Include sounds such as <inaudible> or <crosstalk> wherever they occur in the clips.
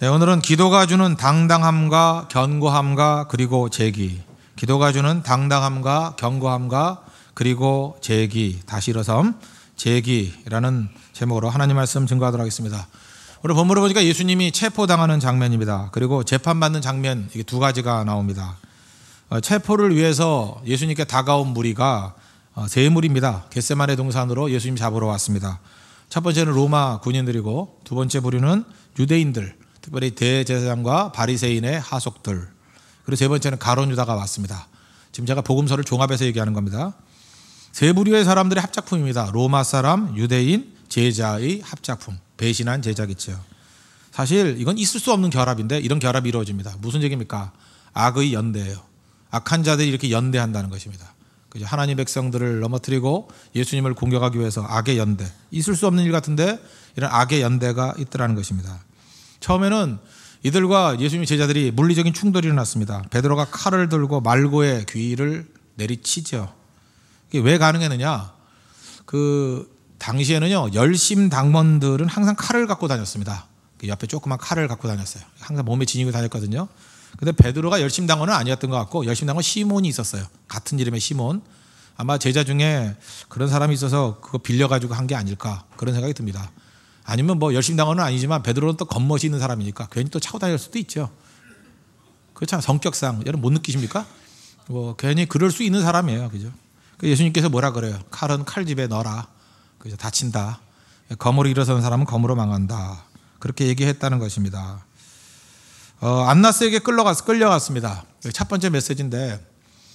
네, 오늘은 기도가 주는 당당함과 견고함과 그리고 재기. 기도가 주는 당당함과 견고함과 그리고 재기. 다시 일어섬 재기라는 제목으로 하나님 말씀 증거하도록 하겠습니다. 오늘 본문을 보니까 예수님이 체포당하는 장면입니다. 그리고 재판받는 장면 이게 두 가지가 나옵니다. 어, 체포를 위해서 예수님께 다가온 무리가 어, 세 무리입니다. 겟세마네 동산으로 예수님 잡으러 왔습니다. 첫 번째는 로마 군인들이고 두 번째 부류는 유대인들 특별히 대제사장과 바리새인의 하속들. 그리고 세 번째는 가론 유다가 왔습니다. 지금 제가 복음서를 종합해서 얘기하는 겁니다. 세 부류의 사람들의 합작품입니다. 로마 사람, 유대인, 제자의 합작품. 배신한 제자겠죠. 사실 이건 있을 수 없는 결합인데 이런 결합이 이루어집니다. 무슨 얘기입니까? 악의 연대예요. 악한 자들이 이렇게 연대한다는 것입니다. 그죠? 하나님 백성들을 넘어뜨리고 예수님을 공격하기 위해서 악의 연대. 있을 수 없는 일 같은데 이런 악의 연대가 있더라는 것입니다. 처음에는 이들과 예수님의 제자들이 물리적인 충돌이 일어났습니다. 베드로가 칼을 들고 말고의 귀를 내리치죠. 이게 왜 가능했느냐? 그 당시에는요 열심 당원들은 항상 칼을 갖고 다녔습니다. 그 옆에 조그만 칼을 갖고 다녔어요. 항상 몸에 지니고 다녔거든요. 근데 베드로가 열심 당원은 아니었던 것 같고 열심 당원 시몬이 있었어요. 같은 이름의 시몬. 아마 제자 중에 그런 사람이 있어서 그거 빌려가지고 한 게 아닐까 그런 생각이 듭니다. 아니면 뭐 열심히 당하는 아니지만 베드로는 또 겉멋이 있는 사람이니까 괜히 또 차고 다닐 수도 있죠. 그렇잖아 성격상 여러분 못 느끼십니까? 뭐 괜히 그럴 수 있는 사람이에요, 그죠? 그 예수님께서 뭐라 그래요? 칼은 칼집에 넣어라. 그죠? 다친다. 검으로 일어서는 사람은 검으로 망한다. 그렇게 얘기했다는 것입니다. 어, 안나스에게 끌려갔, 끌려갔습니다. 첫 번째 메시지인데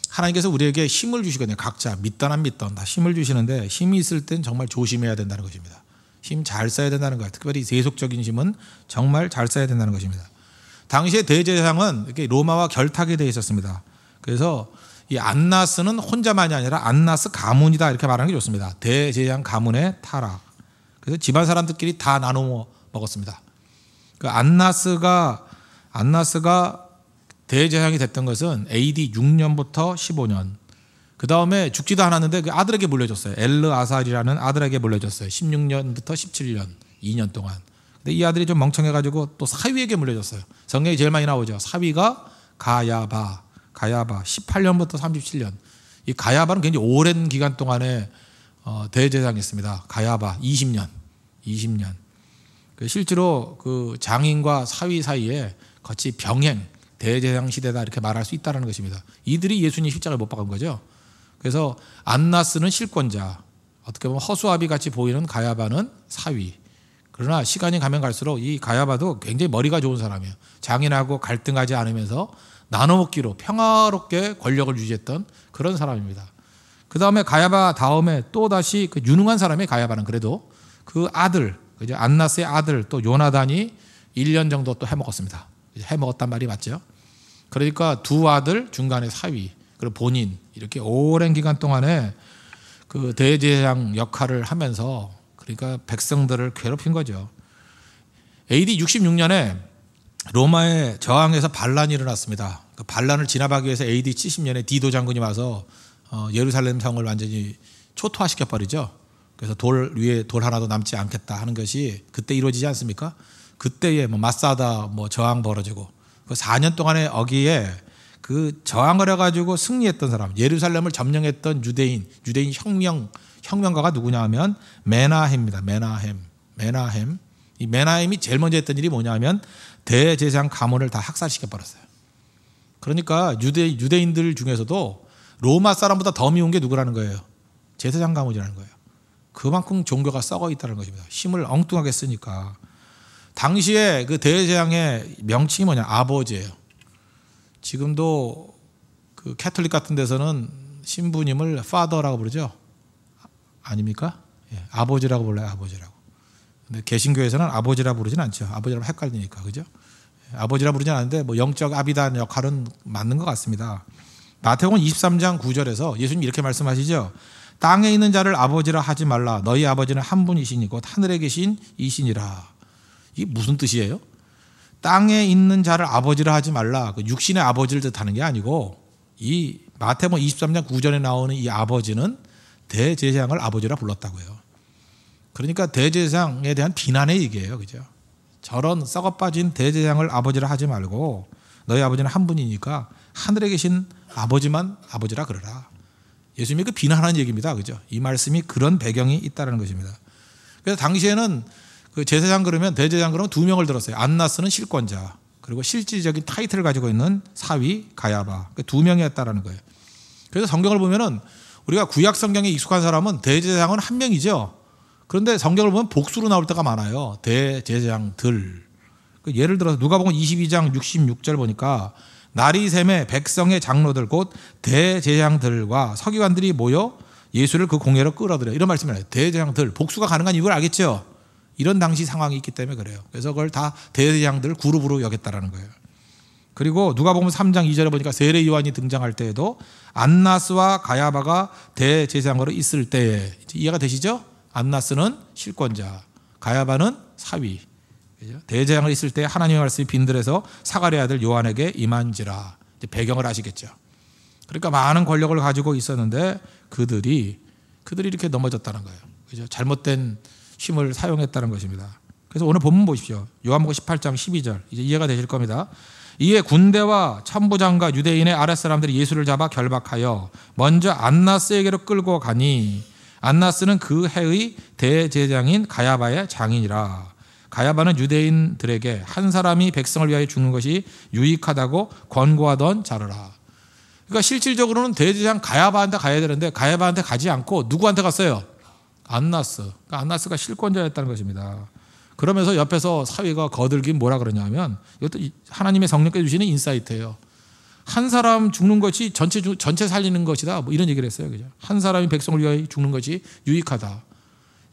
하나님께서 우리에게 힘을 주시거든요. 각자 믿던 안 믿던 다 힘을 주시는데 힘이 있을 땐 정말 조심해야 된다는 것입니다. 힘잘 써야 된다는 것, 특별히 세속적인 힘은 정말 잘 써야 된다는 것입니다. 당시의 대제상은 이렇게 로마와 결탁이 되어 있었습니다. 그래서 이 안나스는 혼자만이 아니라 안나스 가문이다 이렇게 말하는 게 좋습니다. 대제장 가문의 타락. 그래서 집안 사람들끼리 다 나눠 먹었습니다. 그 안나스가 안나스가 대제사장이 됐던 것은 AD 6년부터 15년 그 다음에 죽지도 않았는데 그 아들에게 물려줬어요. 엘르 아살이라는 아들에게 물려줬어요. 16년부터 17년, 2년 동안. 근데 이 아들이 좀 멍청해가지고 또 사위에게 물려줬어요. 성경이 제일 많이 나오죠. 사위가 가야바, 가야바. 18년부터 37년. 이 가야바는 굉장히 오랜 기간 동안에 어, 대제장했습니다. 가야바 20년, 20년. 그 실제로 그 장인과 사위 사이에 같이 병행 대제장 시대다 이렇게 말할 수있다는 것입니다. 이들이 예수님 십자가를 못 박은 거죠. 그래서 안나스는 실권자, 어떻게 보면 허수아비 같이 보이는 가야바는 사위. 그러나 시간이 가면 갈수록 이 가야바도 굉장히 머리가 좋은 사람이에요. 장인하고 갈등하지 않으면서 나눠먹기로 평화롭게 권력을 유지했던 그런 사람입니다. 그 다음에 가야바 다음에 또 다시 그 유능한 사람이 가야바는 그래도 그 아들, 그 이제 안나스의 아들 또 요나단이 1년 정도 또 해먹었습니다. 해먹었단 말이 맞죠? 그러니까 두 아들 중간에 사위. 그리고 본인 이렇게 오랜 기간 동안에 그 대제장 역할을 하면서 그러니까 백성들을 괴롭힌 거죠. AD 66년에 로마에 저항해서 반란이 일어났습니다. 그 반란을 진압하기 위해서 AD 70년에 디도 장군이 와서 어, 예루살렘 성을 완전히 초토화시켜 버리죠. 그래서 돌 위에 돌 하나도 남지 않겠다 하는 것이 그때 이루어지지 않습니까? 그때에 뭐 마사다 뭐 저항 벌어지고 그 4년 동안의 어기에 그 저항을 해가지고 승리했던 사람, 예루살렘을 점령했던 유대인, 유대인 혁명, 혁명가가 누구냐 하면 메나햄입니다. 메나햄. 메나햄. 이 메나햄이 제일 먼저 했던 일이 뭐냐면 하 대제장 가문을 다 학살시켜 버렸어요. 그러니까 유대 유대인들 중에서도 로마 사람보다 더 미운 게 누구라는 거예요? 제사장 가문이라는 거예요. 그만큼 종교가 썩어 있다는 것입니다. 힘을 엉뚱하게 쓰니까 당시에 그 대제장의 명칭이 뭐냐? 아버지예요. 지금도 그 캐톨릭 같은 데서는 신부님을 파더라고 부르죠. 아닙니까? 예, 아버지라고 불러요, 아버지라고. 근데 개신교에서는 아버지라 부르진 않죠. 아버지라고 헷갈리니까, 그죠? 예, 아버지라 부르진 않는데 뭐 영적 아비단 역할은 맞는 것 같습니다. 마태복음 23장 9절에서 예수님 이렇게 말씀하시죠. 땅에 있는 자를 아버지라 하지 말라. 너희 아버지는 한 분이시니 곧 하늘에 계신 이신이라. 이게 무슨 뜻이에요? 땅에 있는 자를 아버지를 하지 말라. 그 육신의 아버지를 뜻하는 게 아니고 이 마태복음 23장 9절에 나오는 이 아버지는 대제사장을 아버지라 불렀다고요. 그러니까 대제사장에 대한 비난의 얘기예요. 그죠? 저런 썩어 빠진 대제사장을 아버지라 하지 말고 너희 아버지는 한 분이니까 하늘에 계신 아버지만 아버지라 그러라. 예수님이 그 비난하는 얘기입니다. 그죠? 이 말씀이 그런 배경이 있다는 것입니다. 그래서 당시에는 그 제사장 그러면 대제장 그러면 두 명을 들었어요. 안나스는 실권자 그리고 실질적인 타이틀을 가지고 있는 사위 가야바 그두 그러니까 명이었다라는 거예요. 그래서 성경을 보면은 우리가 구약 성경에 익숙한 사람은 대제장은한 명이죠. 그런데 성경을 보면 복수로 나올 때가 많아요. 대제장들그 예를 들어서 누가복음 22장 66절 보니까 날이 샘에 백성의 장로들 곧대제장들과 서기관들이 모여 예수를 그 공회로 끌어들여 이런 말씀이에요대제장들 복수가 가능한 이유를 알겠죠. 이런 당시 상황이 있기 때문에 그래요. 그래서 그걸 다 대제장들 그룹으로 여겼다라는 거예요. 그리고 누가 보면 3장 2절에 보니까 세례 요한이 등장할 때에도 안나스와 가야바가 대제사장으로 있을 때 이해가 되시죠? 안나스는 실권자, 가야바는 사위. 대제사장으 있을 때 하나님의 말씀이 빈들에서 사가리 아들 요한에게 임한지라. 배경을 아시겠죠? 그러니까 많은 권력을 가지고 있었는데 그들이 그들이 이렇게 넘어졌다는 거예요. 그죠? 잘못된 힘을 사용했다는 것입니다. 그래서 오늘 본문 보십시오. 요한복음 18장 12절. 이제 이해가 되실 겁니다. 이에 군대와 참부장과 유대인의 아랫사람들이 예수를 잡아 결박하여 먼저 안나스에게로 끌고 가니 안나스는 그 해의 대제장인 가야바의 장인이라. 가야바는 유대인들에게 한 사람이 백성을 위하여 죽는 것이 유익하다고 권고하던 자르라. 그러니까 실질적으로는 대제장 가야바한테 가야 되는데 가야바한테 가지 않고 누구한테 갔어요? 안나스. 그러니까 안나스가 실권자였다는 것입니다. 그러면서 옆에서 사위가 거들긴 뭐라 그러냐면 이것도 하나님의 성령께 주시는 인사이트예요. 한 사람 죽는 것이 전체 전체 살리는 것이다. 뭐 이런 얘기를 했어요. 그죠? 한 사람이 백성을 위하 죽는 것이 유익하다.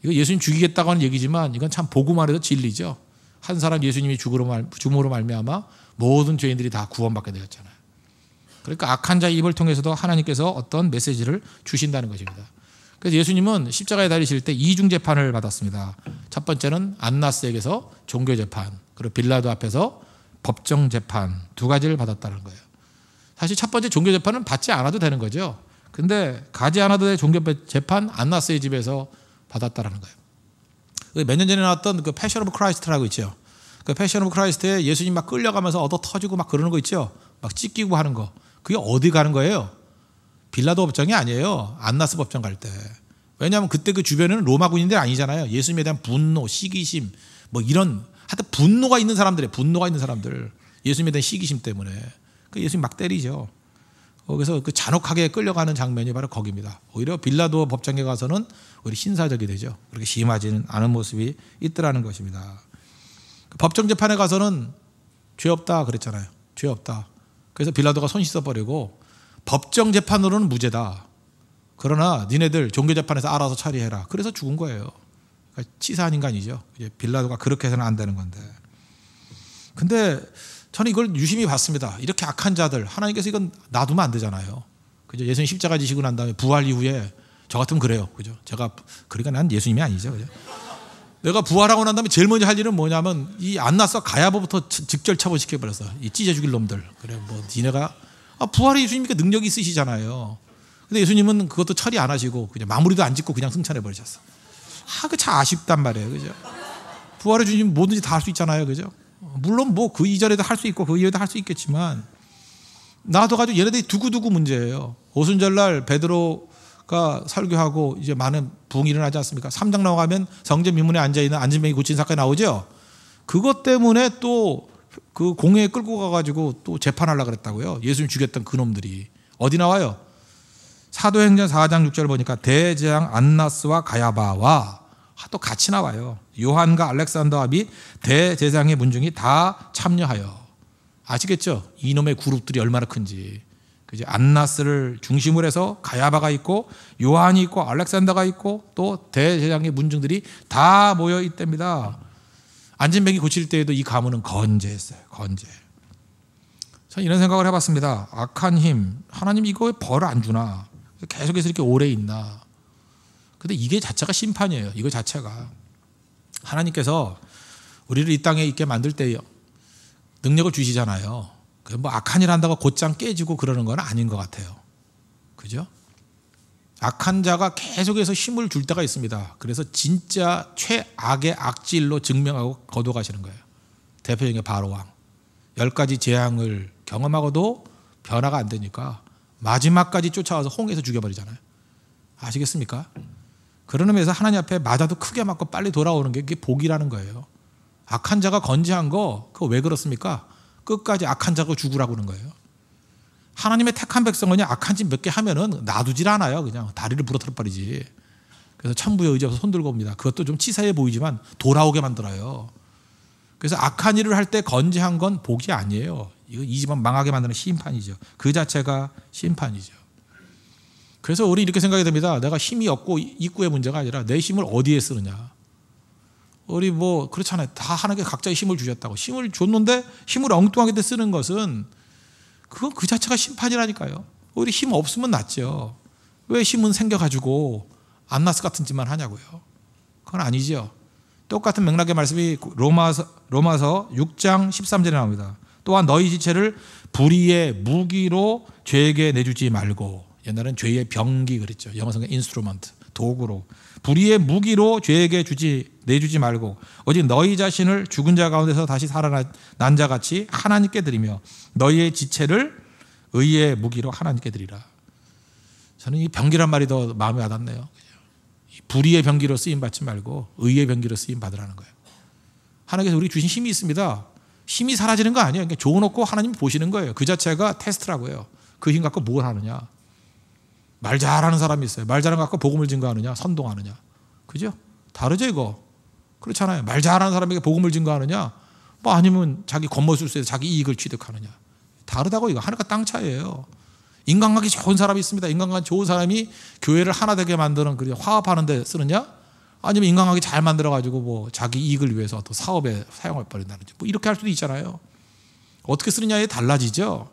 이거 예수님 죽이겠다고 하는 얘기지만 이건 참 복음 안에서 진리죠. 한 사람 예수님이 죽으로 말 죽음으로 말미암아 모든 죄인들이 다 구원받게 되었잖아요. 그러니까 악한 자의 입을 통해서도 하나님께서 어떤 메시지를 주신다는 것입니다. 그래서 예수님은 십자가에 달리실 때 이중 재판을 받았습니다. 첫 번째는 안나스에게서 종교 재판, 그리고 빌라도 앞에서 법정 재판 두 가지를 받았다는 거예요. 사실 첫 번째 종교 재판은 받지 않아도 되는 거죠. 근데 가지 않아도 될 종교 재판 안나스의 집에서 받았다는 거예요. 그 몇년 전에 나왔던 그 패션 오브 크라이스트라고 있죠. 그 패션 오브 크라이스트에 예수님 막 끌려가면서 얻어 터지고 막 그러는 거 있죠. 막 찢기고 하는 거. 그게 어디 가는 거예요? 빌라도 법정이 아니에요. 안나스 법정 갈 때. 왜냐하면 그때 그 주변에는 로마군인들 아니잖아요. 예수님에 대한 분노, 시기심, 뭐 이런 하여튼 분노가 있는 사람들에 분노가 있는 사람들. 예수님에 대한 시기심 때문에. 그 예수님 막 때리죠. 거기서 어, 그 잔혹하게 끌려가는 장면이 바로 거기입니다. 오히려 빌라도 법정에 가서는 우리 신사적이 되죠. 그렇게 심하지는 않은 모습이 있더라는 것입니다. 그 법정 재판에 가서는 죄 없다 그랬잖아요. 죄 없다. 그래서 빌라도가 손 씻어버리고 법정 재판으로는 무죄다. 그러나 니네들 종교 재판에서 알아서 처리해라. 그래서 죽은 거예요. 그러니까 치사한 인간이죠. 빌라도가 그렇게 해서는 안 되는 건데. 근데 저는 이걸 유심히 봤습니다. 이렇게 악한 자들 하나님께서 이건 놔두면 안 되잖아요. 그죠? 예수님 십자가 지시고 난 다음에 부활 이후에 저 같으면 그래요. 그죠? 제가 그러니까 난 예수님이 아니죠. 그죠? 내가 부활하고 난 다음에 제일 먼저 할 일은 뭐냐면 이 안나서 가야보부터 직절 처벌시켜 버렸어. 이 찢어 죽일 놈들. 그래 뭐 니네가 아, 부활의 예수님이니까 능력이 있으시잖아요. 근데 예수님은 그것도 처리 안 하시고 그냥 마무리도 안 짓고 그냥 승천해 버리셨어. 아, 그 참 아쉽단 말이에요. 그죠? 부활의 주님 뭐든지 다 할 수 있잖아요. 그죠? 물론 뭐 그 이전에도 할 수 있고 그 이후에도 할 수 있겠지만 나도 가지고 얘네들이 두고두고 문제예요. 오순절날 베드로가 설교하고 이제 많은 붕이 일어나지 않습니까? 3장 나가면 성전 민문에 앉아 있는 안진뱅이 고친 사건이 나오죠. 그것 때문에 또그 공회에 끌고 가가지고 또 재판하려 그랬다고요. 예수님 죽였던 그 놈들이. 어디 나와요? 사도행전 4장 6절 보니까 대제왕 안나스와 가야바와 또 같이 나와요. 요한과 알렉산더와 및 대제장의 문중이 다 참여하여. 아시겠죠? 이놈의 그룹들이 얼마나 큰지. 그지 안나스를 중심으로 해서 가야바가 있고 요한이 있고 알렉산더가 있고 또 대제장의 문중들이 다 모여 있답니다. 안진맥이 고칠 때에도 이 가문은 건재했어요. 건재. 전 이런 생각을 해봤습니다. 악한 힘, 하나님 이거벌 안 주나? 계속해서 이렇게 오래 있나? 근데 이게 자체가 심판이에요. 이거 자체가 하나님께서 우리를 이 땅에 있게 만들 때요 능력을 주시잖아요. 뭐 악한 일 한다고 곧장 깨지고 그러는 건 아닌 것 같아요. 그죠? 악한 자가 계속해서 힘을 줄 때가 있습니다. 그래서 진짜 최악의 악질로 증명하고 거둬가시는 거예요. 대표적인 바로왕. 열 가지 재앙을 경험하고도 변화가 안 되니까 마지막까지 쫓아와서 홍해에서 죽여버리잖아요. 아시겠습니까? 그런 의미에서 하나님 앞에 맞아도 크게 맞고 빨리 돌아오는 게 그게 복이라는 거예요. 악한 자가 건재한 거, 그거 왜 그렇습니까? 끝까지 악한 자가 죽으라고 그러는 거예요. 하나님의 택한 백성은요, 악한 짓 몇 개 하면은 놔두질 않아요. 그냥 다리를 부러뜨려 버리지. 그래서 천부의 의지 없어 손들고 옵니다. 그것도 좀 치사해 보이지만 돌아오게 만들어요. 그래서 악한 일을 할 때건재한건 복이 아니에요. 이거 이 집안 망하게 만드는 심판이죠. 그 자체가 심판이죠. 그래서 우리 이렇게 생각이 됩니다. 내가 힘이 없고 입구의 문제가 아니라 내 힘을 어디에 쓰느냐. 우리 뭐 그렇잖아요. 다 하나님께 각자의 힘을 주셨다고 힘을 줬는데 힘을 엉뚱하게 쓰는 것은 그건 그 자체가 심판이라니까요. 우리 힘 없으면 낫죠. 왜 힘은 생겨가지고 안나스 같은 짓만 하냐고요. 그건 아니죠. 똑같은 맥락의 말씀이 로마서, 로마서 6장 13절에 나옵니다. 또한 너희 지체를 불의의 무기로 죄에게 내주지 말고 옛날엔 죄의 병기 그랬죠. 영어 성경 인스트루먼트 도구로 불의의 무기로 죄에게 주지 내주지 말고 어직 너희 자신을 죽은 자 가운데서 다시 살아난 자 같이 하나님께 드리며 너희의 지체를 의의 무기로 하나님께 드리라. 저는 이 병기란 말이 더 마음에 와닿네요. 불의의 병기로 쓰임 받지 말고 의의 병기로 쓰임 받으라는 거예요. 하나님께서 우리 주신 힘이 있습니다. 힘이 사라지는 거 아니에요. 그러니까 좋은 없고 하나님 보시는 거예요. 그 자체가 테스트라고요. 해그힘 갖고 뭘 하느냐. 말 잘하는 사람이 있어요. 말 잘하는 거 갖고 복음을 증거하느냐, 선동하느냐. 그죠? 다르죠, 이거. 그렇잖아요. 말 잘하는 사람에게 복음을 증거하느냐, 뭐 아니면 자기 겉모술수에서 자기 이익을 취득하느냐. 다르다고 이거. 하늘과 땅 차이에요. 인간관계 좋은 사람이 있습니다. 인간관계 좋은 사람이 교회를 하나 되게 만드는, 그리고 화합하는데 쓰느냐? 아니면 인간관계 잘 만들어가지고 뭐 자기 이익을 위해서 또 사업에 사용할 뻔했다든지뭐 이렇게 할 수도 있잖아요. 어떻게 쓰느냐에 달라지죠.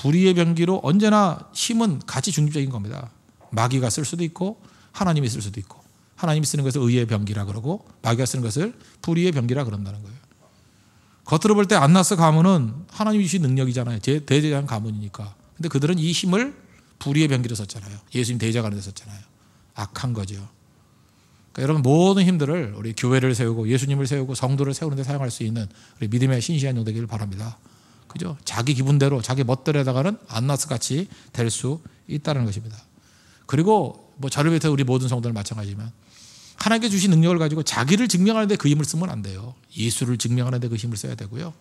불의의 변기로 언제나 힘은 같이 중립적인 겁니다. 마귀가 쓸 수도 있고 하나님이 쓸 수도 있고 하나님이 쓰는 것을 의의 변기라 그러고 마귀가 쓰는 것을 불의의 변기라 그런다는 거예요. 겉으로 볼 때 안나스 가문은 하나님이 주신 능력이잖아요. 제 대제장 가문이니까. 근데 그들은 이 힘을 불의의 변기로 썼잖아요. 예수님 대제자가 되 썼잖아요. 악한 거죠. 그러니까 여러분 모든 힘들을 우리 교회를 세우고 예수님을 세우고 성도를 세우는 데 사용할 수 있는 우리 믿음의 신실한 용 되기를 바랍니다. 그죠? 자기 기분대로 자기 멋대로에다가는 안나스 같이 될 수 있다는 것입니다. 그리고 뭐 저를 비롯해 우리 모든 성도들 마찬가지지만 하나님께 주신 능력을 가지고 자기를 증명하는데 그 힘을 쓰면 안 돼요. 예수를 증명하는데 그 힘을 써야 되고요.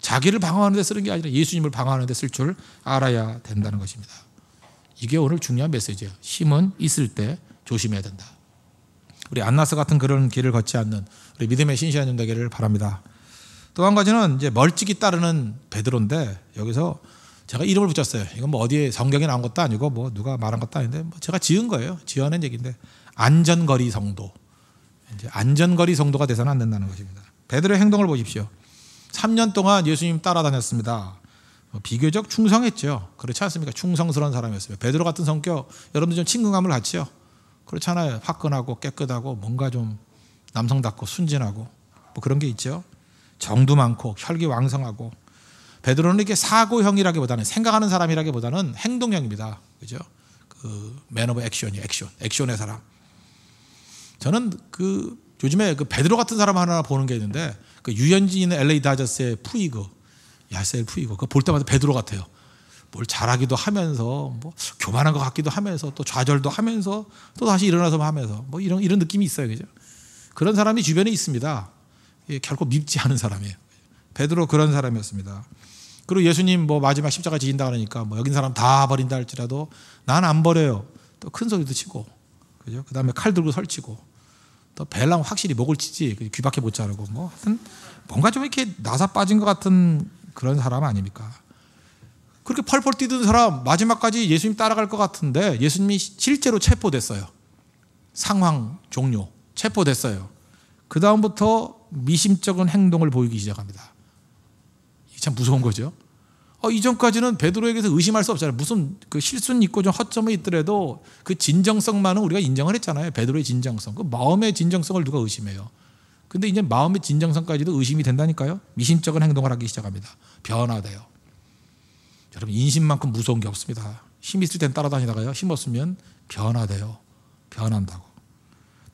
자기를 방어하는데 쓰는 게 아니라 예수님을 방어하는데 쓸 줄 알아야 된다는 것입니다. 이게 오늘 중요한 메시지예요. 힘은 있을 때 조심해야 된다. 우리 안나스 같은 그런 길을 걷지 않는 우리 믿음의 신실한 연대기를 바랍니다. 또한 가지는 이제 멀찍이 따르는 베드로인데 여기서 제가 이름을 붙였어요. 이건 뭐 어디에 성경에 나온 것도 아니고 뭐 누가 말한 것도 아닌데 뭐 제가 지은 거예요. 지어낸 얘기인데 안전거리 성도. 이제 안전거리 성도가 돼서는 안 된다는 것입니다. 베드로의 행동을 보십시오. 3년 동안 예수님 따라다녔습니다. 뭐 비교적 충성했죠. 그렇지 않습니까? 충성스러운 사람이었어요. 베드로 같은 성격 여러분들 좀 친근감을 갖지요. 그렇잖아요. 화끈하고 깨끗하고 뭔가 좀 남성답고 순진하고 뭐 그런 게 있죠. 정도 많고 혈기 왕성하고 베드로는 이렇게 사고형이라기보다는 생각하는 사람이라기보다는 행동형입니다. 그죠? 그매너브 액션이 에요 액션, 액션의 사람. 저는 그 요즘에 그 베드로 같은 사람 하나 보는 게 있는데 그 유현진의 LA 다저스의 푸이그, 야셀 푸이그 그볼 때마다 베드로 같아요. 뭘 잘하기도 하면서 뭐 교만한 것 같기도 하면서 또 좌절도 하면서 또 다시 일어나서 하면서 뭐 이런 이런 느낌이 있어요, 그죠? 그런 사람이 주변에 있습니다. 예, 결코 밉지 않은 사람이에요. 베드로 그런 사람이었습니다. 그리고 예수님 뭐 마지막 십자가 지인다 그러니까 뭐 여긴 사람 다 버린다 할지라도 난 안 버려요. 또 큰 소리도 치고 그죠? 그다음에 칼 들고 설치고 또 벨랑 확실히 목을 치지 그 귀밖에 못 자르고 뭐 하여튼 뭔가 좀 이렇게 나사 빠진 것 같은 그런 사람 아닙니까? 그렇게 펄펄 뛰던 사람 마지막까지 예수님 따라갈 것 같은데 예수님이 실제로 체포됐어요. 상황 종료 체포됐어요. 그 다음부터 미심쩍은 행동을 보이기 시작합니다. 참 무서운 거죠. 어, 이전까지는 베드로에게서 의심할 수 없잖아요. 무슨 그 실수는 있고 좀 허점이 있더라도 그 진정성만은 우리가 인정을 했잖아요. 베드로의 진정성. 그 마음의 진정성을 누가 의심해요. 근데 이제 마음의 진정성까지도 의심이 된다니까요. 미심쩍은 행동을 하기 시작합니다. 변화돼요. 여러분 인심만큼 무서운 게 없습니다. 힘 있을 땐 따라다니다가요. 힘 없으면 변화돼요. 변한다고.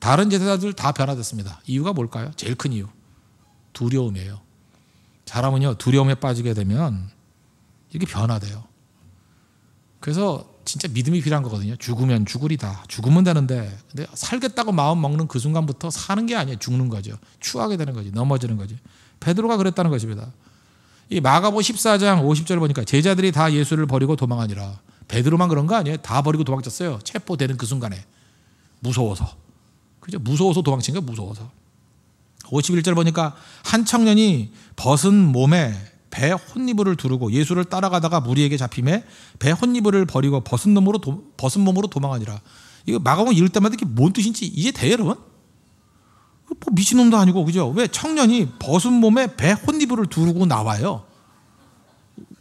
다른 제사들 다 변화됐습니다. 이유가 뭘까요? 제일 큰 이유. 두려움이에요. 사람은요, 두려움에 빠지게 되면 이렇게 변화돼요. 그래서 진짜 믿음이 필요한 거거든요. 죽으면 죽으리다. 죽으면 되는데, 근데 살겠다고 마음 먹는 그 순간부터 사는 게 아니에요. 죽는 거죠. 추하게 되는 거지. 넘어지는 거지. 베드로가 그랬다는 것입니다. 이 마가보 14장 50절 보니까 제자들이 다 예수를 버리고 도망하니라. 베드로만 그런 거 아니에요? 다 버리고 도망쳤어요. 체포되는 그 순간에. 무서워서. 그죠? 무서워서 도망친 거야, 무서워서. 51절 보니까 한 청년이 벗은 몸에 배 혼니부를 두르고 예수를 따라가다가 무리에게 잡힘에 배 혼니부를 버리고 벗은 몸으로 도, 벗은 몸으로 도망하니라. 이거 마가복 읽을 때마다 이게 뭔 뜻인지 이제 대 여러분? 뭐 미친놈도 아니고 그죠? 왜 청년이 벗은 몸에 배 혼니부를 두르고 나와요?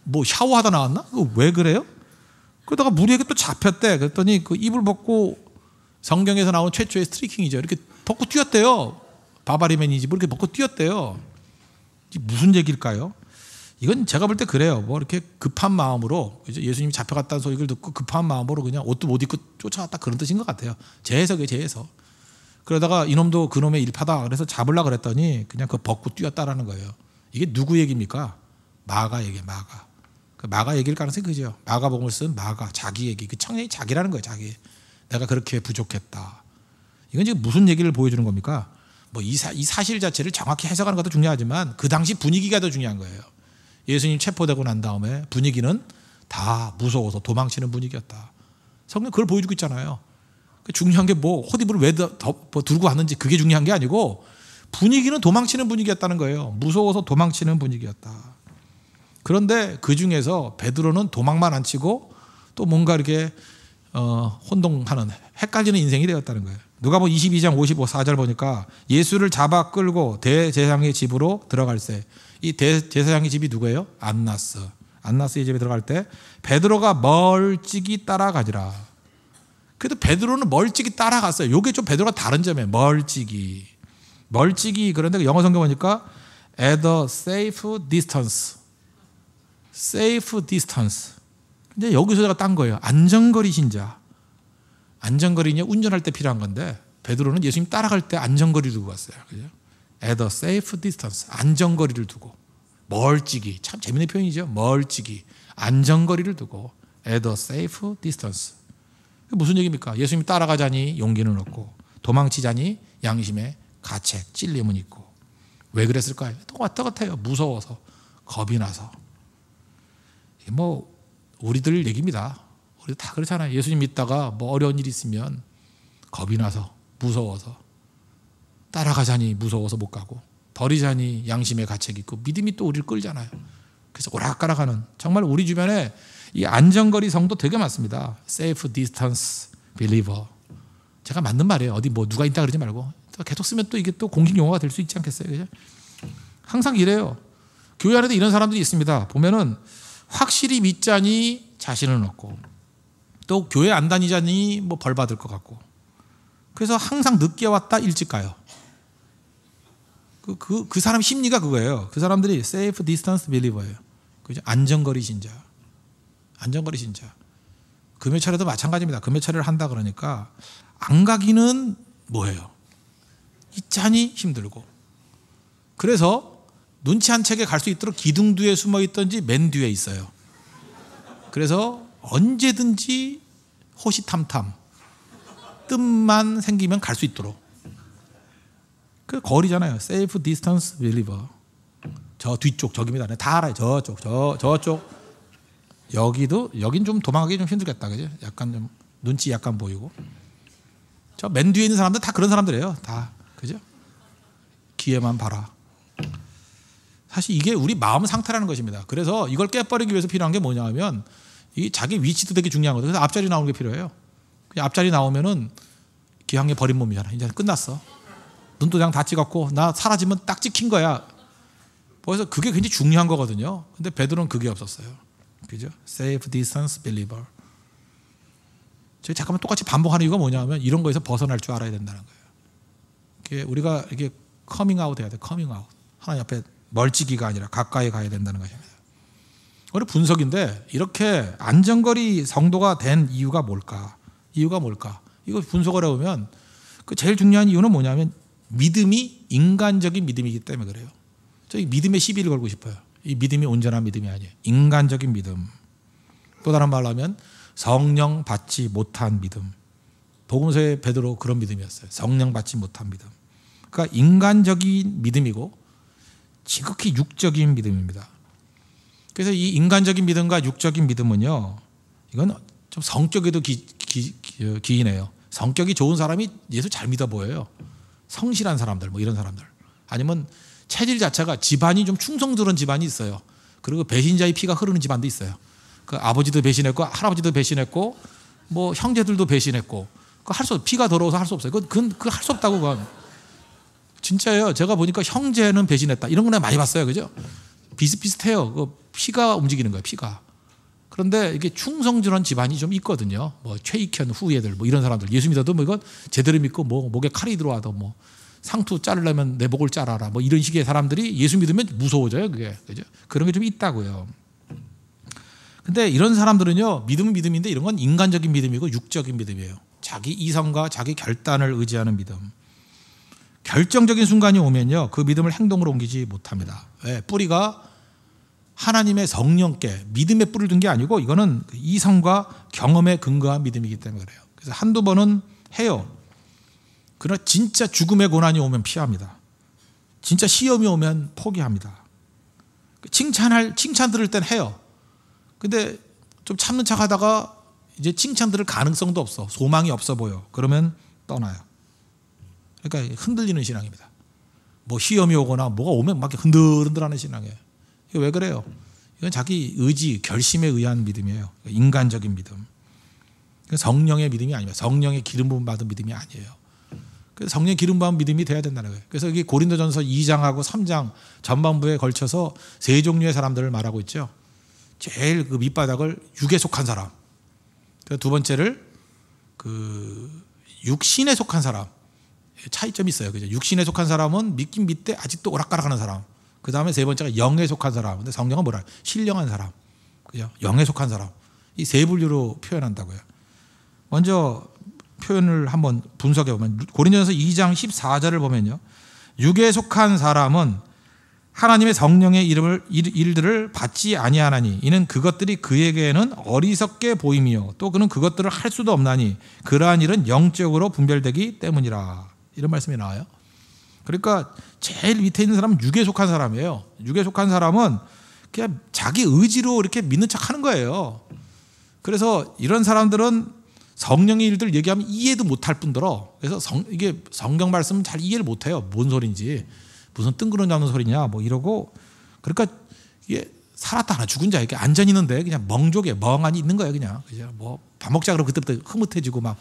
뭐 샤워하다 나왔나? 왜 그래요? 그러다가 무리에게 또 잡혔대. 그랬더니 그 이불 벗고 성경에서 나온 최초의 스트리킹이죠. 이렇게 벗고 뛰었대요. 바바리맨이 지뭐 이렇게 벗고 뛰었대요. 무슨 얘기일까요? 이건 제가 볼 때 그래요. 뭐 이렇게 급한 마음으로 이제 예수님이 잡혀갔다는 소식을 듣고 급한 마음으로 그냥 옷도 못 입고 쫓아갔다 그런 뜻인 것 같아요. 재해석에 재해석. 그러다가 이놈도 그놈의 일파다 그래서 잡으려 고 그랬더니 그냥 그 벗고 뛰었다라는 거예요. 이게 누구 얘기입니까? 마가 얘기 마가. 그 마가 얘기일 가능성이 크죠. 마가복음을 쓴 마가 자기 얘기. 그 청년이 자기라는 거예요. 자기. 내가 그렇게 부족했다. 이건 지금 무슨 얘기를 보여주는 겁니까? 뭐이 사실 자체를 정확히 해석하는 것도 중요하지만 그 당시 분위기가 더 중요한 거예요. 예수님 체포되고 난 다음에 분위기는 다 무서워서 도망치는 분위기였다. 성경 그걸 보여주고 있잖아요. 그 중요한 게 뭐호디브을왜 더, 더, 뭐 들고 왔는지 그게 중요한 게 아니고 분위기는 도망치는 분위기였다는 거예요. 무서워서 도망치는 분위기였다. 그런데 그 중에서 베드로는 도망만 안 치고 또 뭔가 이렇게 어, 혼동하는 헷갈리는 인생이 되었다는 거예요. 누가복 22장 55 4절 보니까 예수를 잡아 끌고 대제사장의 집으로 들어갈세. 이 대제사장의 집이 누구예요? 안나스. 안나스의 집에 들어갈 때 베드로가 멀찍이 따라가지라. 그래도 베드로는 멀찍이 따라갔어요. 요게 좀 베드로가 다른 점이에요. 멀찍이. 멀찍이 그런데 그 영어 성경 보니까 at a safe distance. safe distance. 근데 여기서 가딴 거예요. 안전거리 신자. 안전거리냐 운전할 때 필요한 건데 베드로는 예수님 따라갈 때 안전거리 두고 갔어요. 그죠? At a safe distance. 안전거리를 두고 멀찍이 참 재밌는 표현이죠. 멀찍이 안전거리를 두고 at a safe distance. 무슨 얘기입니까? 예수님 따라가자니 용기는 없고 도망치자니 양심에 가책 찔림은 있고 왜 그랬을까요? 똑같아 같아요. 무서워서 겁이 나서 뭐 우리들 얘기입니다. 우리 다 그렇잖아요. 예수님 믿다가 뭐 어려운 일 있으면 겁이 나서 무서워서 따라가자니 무서워서 못 가고 버리자니 양심의 가책 있고 믿음이 또 우리를 끌잖아요. 그래서 오락가락하는 정말 우리 주변에 이 안전거리 성도 되게 많습니다. Safe distance believer. 제가 맞는 말이에요. 어디 뭐 누가 있다 그러지 말고 계속 쓰면 또 이게 또 공식 용어가 될 수 있지 않겠어요? 그죠? 항상 이래요. 교회 안에도 이런 사람들이 있습니다. 보면은 확실히 믿자니 자신을 얻고 또 교회 안 다니자니 뭐벌 받을 것 같고 그래서 항상 늦게 왔다 일찍 가요. 그, 그, 그 사람 심리가 그거예요. 그 사람들이 safe distance believer예요. 그죠? 안전거리 신자. 안전거리 신자. 금요철에도 마찬가지입니다. 금요철을 한다 그러니까 안 가기는 뭐예요? 있자니 힘들고. 그래서 눈치 한 채게 갈 수 있도록 기둥 뒤에 숨어 있던지 맨 뒤에 있어요. 그래서 언제든지 호시탐탐 뜸만 생기면 갈 수 있도록 그 거리잖아요. Safe distance believer. 저 뒤쪽 저기입니다. 다 알아요. 저쪽 저 저쪽 여기도 여긴 좀 도망가기 좀 힘들겠다. 그죠 약간 좀 눈치 약간 보이고. 저 맨 뒤에 있는 사람들 다 그런 사람들이에요. 다 그죠? 기회만 봐라. 사실 이게 우리 마음 상태라는 것입니다. 그래서 이걸 깨버리기 위해서 필요한 게 뭐냐 하면 이 자기 위치도 되게 중요한 거죠. 그래서 앞자리 나오는 게 필요해요. 그 앞자리 나오면은 기왕에 버린 몸이잖아. 이제 끝났어. 눈도 그냥 다 찍었고 나 사라지면 딱 찍힌 거야. 그래서 그게 굉장히 중요한 거거든요. 근데 베드로는 그게 없었어요. 그죠? Save distance believer. 저희 잠깐만 똑같이 반복하는 이유가 뭐냐면 이런 거에서 벗어날 줄 알아야 된다는 거예요. 우리가 이게 커밍아웃 해야 돼. 커밍아웃. 하나옆에 멀찍이가 아니라 가까이 가야 된다는 것입니다. 오늘 분석인데 이렇게 안전거리 성도가 된 이유가 뭘까? 이유가 뭘까? 이거 분석을 해보면 그 제일 중요한 이유는 뭐냐면 믿음이 인간적인 믿음이기 때문에 그래요. 저 믿음에 시비를 걸고 싶어요. 이 믿음이 온전한 믿음이 아니에요. 인간적인 믿음. 또 다른 말로 하면 성령 받지 못한 믿음. 복음서의 베드로 그런 믿음이었어요. 성령 받지 못한 믿음. 그러니까 인간적인 믿음이고 지극히 육적인 믿음입니다. 그래서 이 인간적인 믿음과 육적인 믿음은요, 이건 좀 성격에도 기, 기, 어, 기이네요. 성격이 좋은 사람이 예수 잘 믿어 보여요. 성실한 사람들, 뭐 이런 사람들. 아니면 체질 자체가 집안이 좀 충성스러운 집안이 있어요. 그리고 배신자의 피가 흐르는 집안도 있어요. 그 아버지도 배신했고, 할아버지도 배신했고, 뭐 형제들도 배신했고, 그 할 수, 피가 더러워서 할 수 없어요. 그건, 그건 할수 없다고, 그건. 진짜예요. 제가 보니까 형제는 배신했다. 이런 거나 많이 봤어요. 그죠? 비슷비슷해요. 그 피가 움직이는 거예요. 피가. 그런데 이게 충성스러 집안이 좀 있거든요. 뭐 최익현 후예들 뭐 이런 사람들 예수 믿어도 뭐 이건 제대로 믿고 뭐 목에 칼이 들어와도 뭐 상투 자르려면 내 목을 자라라 뭐 이런 식의 사람들이 예수 믿으면 무서워져요 그게 그죠? 그런 게 좀 있다고요. 근데 이런 사람들은요 믿음은 믿음인데 이런 건 인간적인 믿음이고 육적인 믿음이에요. 자기 이성과 자기 결단을 의지하는 믿음. 결정적인 순간이 오면요. 그 믿음을 행동으로 옮기지 못합니다. 왜? 예, 뿌리가 하나님의 성령께 믿음의 뿌리를 둔 게 아니고 이거는 그 이성과 경험에 근거한 믿음이기 때문에 그래요. 그래서 한두 번은 해요. 그러나 진짜 죽음의 고난이 오면 피합니다. 진짜 시험이 오면 포기합니다. 칭찬할 칭찬 들을 땐 해요. 근데 좀 참는 척하다가 이제 칭찬 들을 가능성도 없어. 소망이 없어 보여. 그러면 떠나요. 그러니까 흔들리는 신앙입니다. 뭐 시험이 오거나 뭐가 오면 막 흔들흔들하는 신앙이에요. 이거 왜 그래요? 이건 자기 의지, 결심에 의한 믿음이에요. 인간적인 믿음. 성령의 믿음이 아니에요. 성령의 기름 부음 받은 믿음이 아니에요. 그래서 성령 기름 부음 믿음이 돼야 된다는 거예요. 그래서 여기 고린도전서 2장하고 3장 전반부에 걸쳐서 세 종류의 사람들을 말하고 있죠. 제일 그 밑바닥을 육에 속한 사람. 그러니까 두 번째를 그 육신에 속한 사람. 차이점이 있어요. 그죠? 육신에 속한 사람은 믿긴 믿되 아직도 오락가락하는 사람. 그 다음에 세 번째가 영에 속한 사람. 근데 성경은 뭐라? 신령한 사람. 그죠? 영에 속한 사람. 이 세 분류로 표현한다고요. 먼저 표현을 한번 분석해 보면 고린전서 2장 14절을 보면요. 육에 속한 사람은 하나님의 성령의 이름을 일들을 받지 아니하나니 이는 그것들이 그에게는 어리석게 보임이요 또 그는 그것들을 할 수도 없나니 그러한 일은 영적으로 분별되기 때문이라. 이런 말씀이 나와요. 그러니까 제일 밑에 있는 사람은 육에 속한 사람이에요. 육에 속한 사람은 그냥 자기 의지로 이렇게 믿는 척 하는 거예요. 그래서 이런 사람들은 성령의 일들 얘기하면 이해도 못할 뿐더러 그래서 성, 이게 성경 말씀 잘 이해를 못해요. 뭔 소린지 무슨 뜬구름잡는 소리냐 뭐 이러고 그러니까 이게 살았다 하나 죽은 자 이렇게 앉아 있는데 그냥 멍족에 멍하니 있는 거예요 그냥 그죠 뭐밥 먹자 그러면 그때부터 흐뭇해지고 막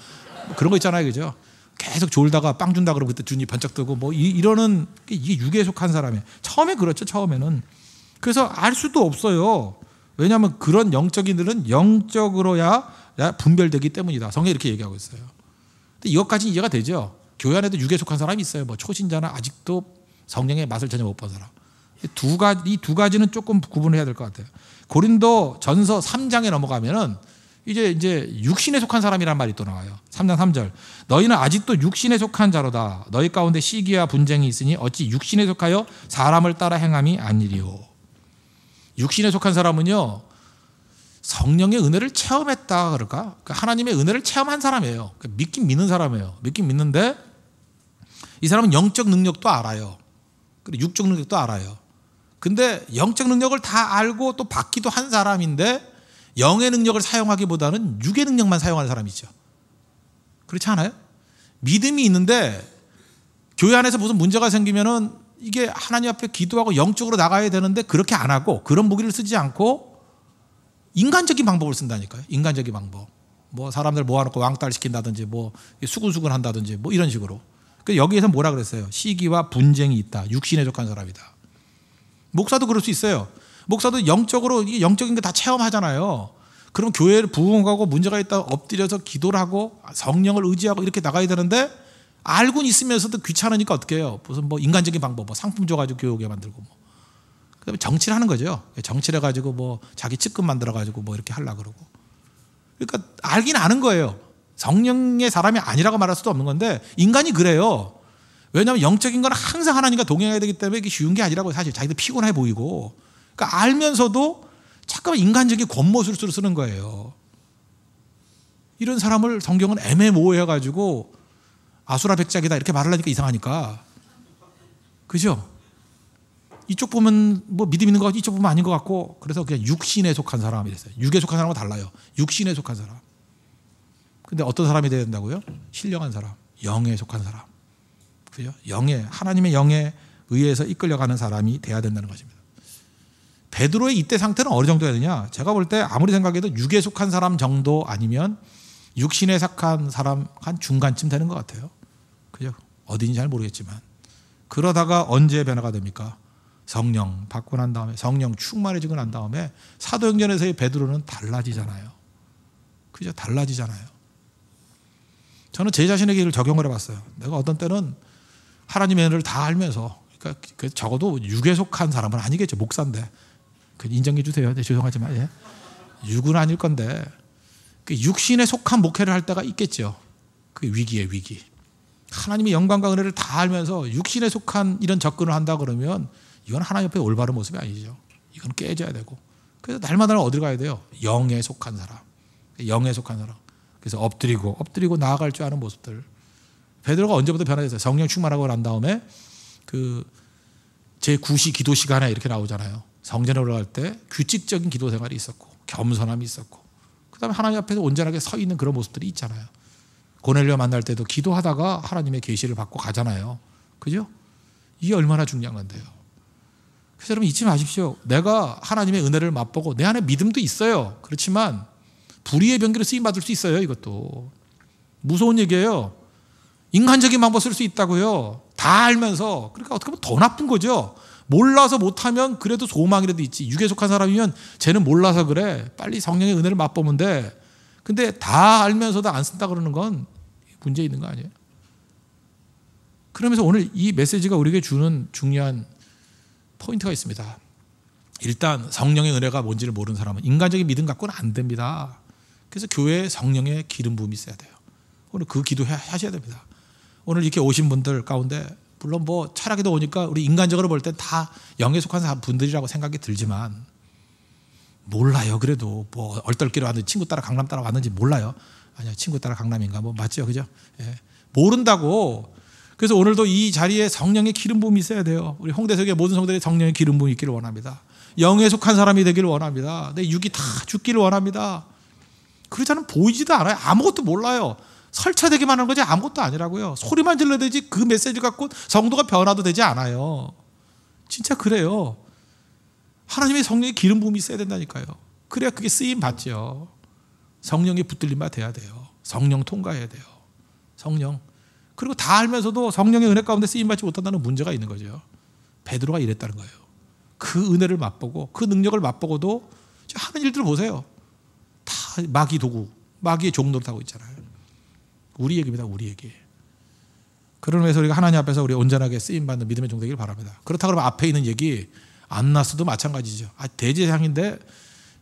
그런 거 있잖아요 그죠 계속 졸다가 빵 준다 그러고 그때 주님 반짝 뜨고 뭐 이, 러는 이게 육에 속한 사람이 처음에 그렇죠 처음에는 그래서 알 수도 없어요 왜냐하면 그런 영적인 들은 영적으로야 분별되기 때문이다 성경이 이렇게 얘기하고 있어요 근데 이것까지 이해가 되죠 교회 안에도 육에 속한 사람이 있어요 뭐 초신자나 아직도 성령의 맛을 전혀 못 본 사람 두 가지 이두 가지는 조금 구분해야 될 것 같아요 고린도 전서 3장에 넘어가면은 이제 이제 육신에 속한 사람이란 말이 또 나와요. 3장 3절. 너희는 아직도 육신에 속한 자로다. 너희 가운데 시기와 분쟁이 있으니 어찌 육신에 속하여 사람을 따라 행함이 아니리요. 육신에 속한 사람은요. 성령의 은혜를 체험했다 그럴까? 그러니까 하나님의 은혜를 체험한 사람이에요. 그러니까 믿긴 믿는 사람이에요. 믿긴 믿는데 이 사람은 영적 능력도 알아요. 그리고 육적 능력도 알아요. 근데 영적 능력을 다 알고 또 받기도 한 사람인데 영의 능력을 사용하기보다는 육의 능력만 사용하는 사람이죠. 그렇지 않아요? 믿음이 있는데 교회 안에서 무슨 문제가 생기면은 이게 하나님 앞에 기도하고 영적으로 나가야 되는데 그렇게 안 하고 그런 무기를 쓰지 않고 인간적인 방법을 쓴다니까요. 인간적인 방법. 뭐 사람들 모아놓고 왕따를 시킨다든지 뭐 수근수근 한다든지 뭐 이런 식으로. 그 여기에서 뭐라 그랬어요? 시기와 분쟁이 있다. 육신에 속한 사람이다. 목사도 그럴 수 있어요. 목사도 영적으로 영적인 거 다 체험하잖아요. 그럼 교회를 부흥하고 문제가 있다 엎드려서 기도를 하고 성령을 의지하고 이렇게 나가야 되는데 알고 있으면서도 귀찮으니까 어떻게 해요? 무슨 뭐 인간적인 방법, 뭐 상품 줘가지고 교회 오 만들고 뭐. 그다음에 정치를 하는 거죠. 정치를 해가지고 뭐 자기 측근 만들어가지고 뭐 이렇게 하려 그러고. 그러니까 알긴 아는 거예요. 성령의 사람이 아니라고 말할 수도 없는 건데 인간이 그래요. 왜냐하면 영적인 건 항상 하나님과 동행해야 되기 때문에 이게 쉬운 게 아니라고 사실 자기도 피곤해 보이고 그러니까 알면서도 잠깐만 인간적인 권모술수를 쓰는 거예요. 이런 사람을 성경은 애매모호해 가지고 아수라 백작이다 이렇게 말을 하니까 이상하니까. 그죠? 이쪽 보면 뭐 믿음 있는 것 같고 이쪽 보면 아닌 것 같고 그래서 그냥 육신에 속한 사람이 됐어요. 육에 속한 사람과 달라요. 육신에 속한 사람. 근데 어떤 사람이 돼야 된다고요? 신령한 사람, 영에 속한 사람. 그죠? 영에 하나님의 영에 의해서 이끌려가는 사람이 돼야 된다는 것입니다. 베드로의 이때 상태는 어느 정도야 느냐 제가 볼 때 아무리 생각해도 육에 속한 사람 정도 아니면 육신에 속한 사람 한 중간쯤 되는 것 같아요. 그죠? 어딘지 잘 모르겠지만 그러다가 언제 변화가 됩니까? 성령 받고 난 다음에 성령 충만해지고 난 다음에 사도행전에서의 베드로는 달라지잖아요. 그죠? 달라지잖아요. 저는 제 자신의 길을 적용을 해봤어요. 내가 어떤 때는 하나님의 은혜를 다 알면서 그러니까 그 적어도 육에 속한 사람은 아니겠죠 목사인데 그 인정해 주세요. 네, 죄송하지만 예. 육은 아닐 건데 그 육신에 속한 목회를 할 때가 있겠죠. 그위기의 위기. 하나님의 영광과 은혜를 다 알면서 육신에 속한 이런 접근을 한다 그러면 이건 하나님 옆에 올바른 모습이 아니죠. 이건 깨져야 되고. 그래서 날마다 어디 가야 돼요? 영에 속한 사람. 영에 속한 사람. 그래서 엎드리고 엎드리고 나아갈 줄 아는 모습들. 베드로가 언제부터 변화됐어요? 성령 충만하고 난 다음에 그 제구시 기도 시간에 이렇게 나오잖아요. 성전에 올라갈 때 규칙적인 기도 생활이 있었고 겸손함이 있었고 그 다음에 하나님 앞에서 온전하게 서 있는 그런 모습들이 있잖아요. 고넬료 만날 때도 기도하다가 하나님의 계시를 받고 가잖아요. 그죠? 이게 얼마나 중요한 건데요. 그래서 여러분 잊지 마십시오. 내가 하나님의 은혜를 맛보고 내 안에 믿음도 있어요. 그렇지만 불의의 변기를 쓰임 받을 수 있어요. 이것도 무서운 얘기예요. 인간적인 방법 쓸 수 있다고요. 다 알면서 그러니까 어떻게 보면 더 나쁜 거죠. 몰라서 못하면 그래도 소망이라도 있지. 육에 속한 사람이면 쟤는 몰라서 그래. 빨리 성령의 은혜를 맛보면 돼. 근데 다 알면서도 안 쓴다 그러는 건 문제 있는 거 아니에요? 그러면서 오늘 이 메시지가 우리에게 주는 중요한 포인트가 있습니다. 일단 성령의 은혜가 뭔지를 모르는 사람은 인간적인 믿음 갖고는 안 됩니다. 그래서 교회에 성령의 기름 부음이 있어야 돼요. 오늘 그 기도 하셔야 됩니다. 오늘 이렇게 오신 분들 가운데 물론 뭐 철학에도 오니까 우리 인간적으로 볼 때 다 영에 속한 분들이라고 생각이 들지만 몰라요. 그래도 뭐 얼떨결에 왔는지 친구 따라 강남 따라 왔는지 몰라요. 아니요 친구 따라 강남인가 뭐 맞죠, 그죠? 예. 모른다고. 그래서 오늘도 이 자리에 성령의 기름 부음이 있어야 돼요. 우리 홍대석의 모든 성들의 성령의 기름 부음이 있기를 원합니다. 영에 속한 사람이 되기를 원합니다. 내 육이 다 죽기를 원합니다. 그러자는 보이지도 않아요. 아무것도 몰라요. 설치되기만 하는 거지 아무것도 아니라고요. 소리만 질러 되지 그 메시지 갖고 성도가 변화도 되지 않아요. 진짜 그래요. 하나님의 성령의 기름 부음이 있어야 된다니까요. 그래야 그게 쓰임 받죠. 성령의 붙들림 바 돼야 돼요. 성령 통과해야 돼요. 성령. 그리고 다 알면서도 성령의 은혜 가운데 쓰임 받지 못한다는 문제가 있는 거죠. 베드로가 이랬다는 거예요. 그 은혜를 맛보고 그 능력을 맛보고도 하는 일들을 보세요. 다 마귀 도구, 마귀의 종노릇 하고 있잖아요. 우리 얘기입니다. 우리 얘기. 그런 의미에서 우리가 하나님 앞에서 우리 온전하게 쓰임 받는 믿음의 종되기를 바랍니다. 그렇다 그러면 앞에 있는 얘기 안나스도 마찬가지죠. 아, 대제상인데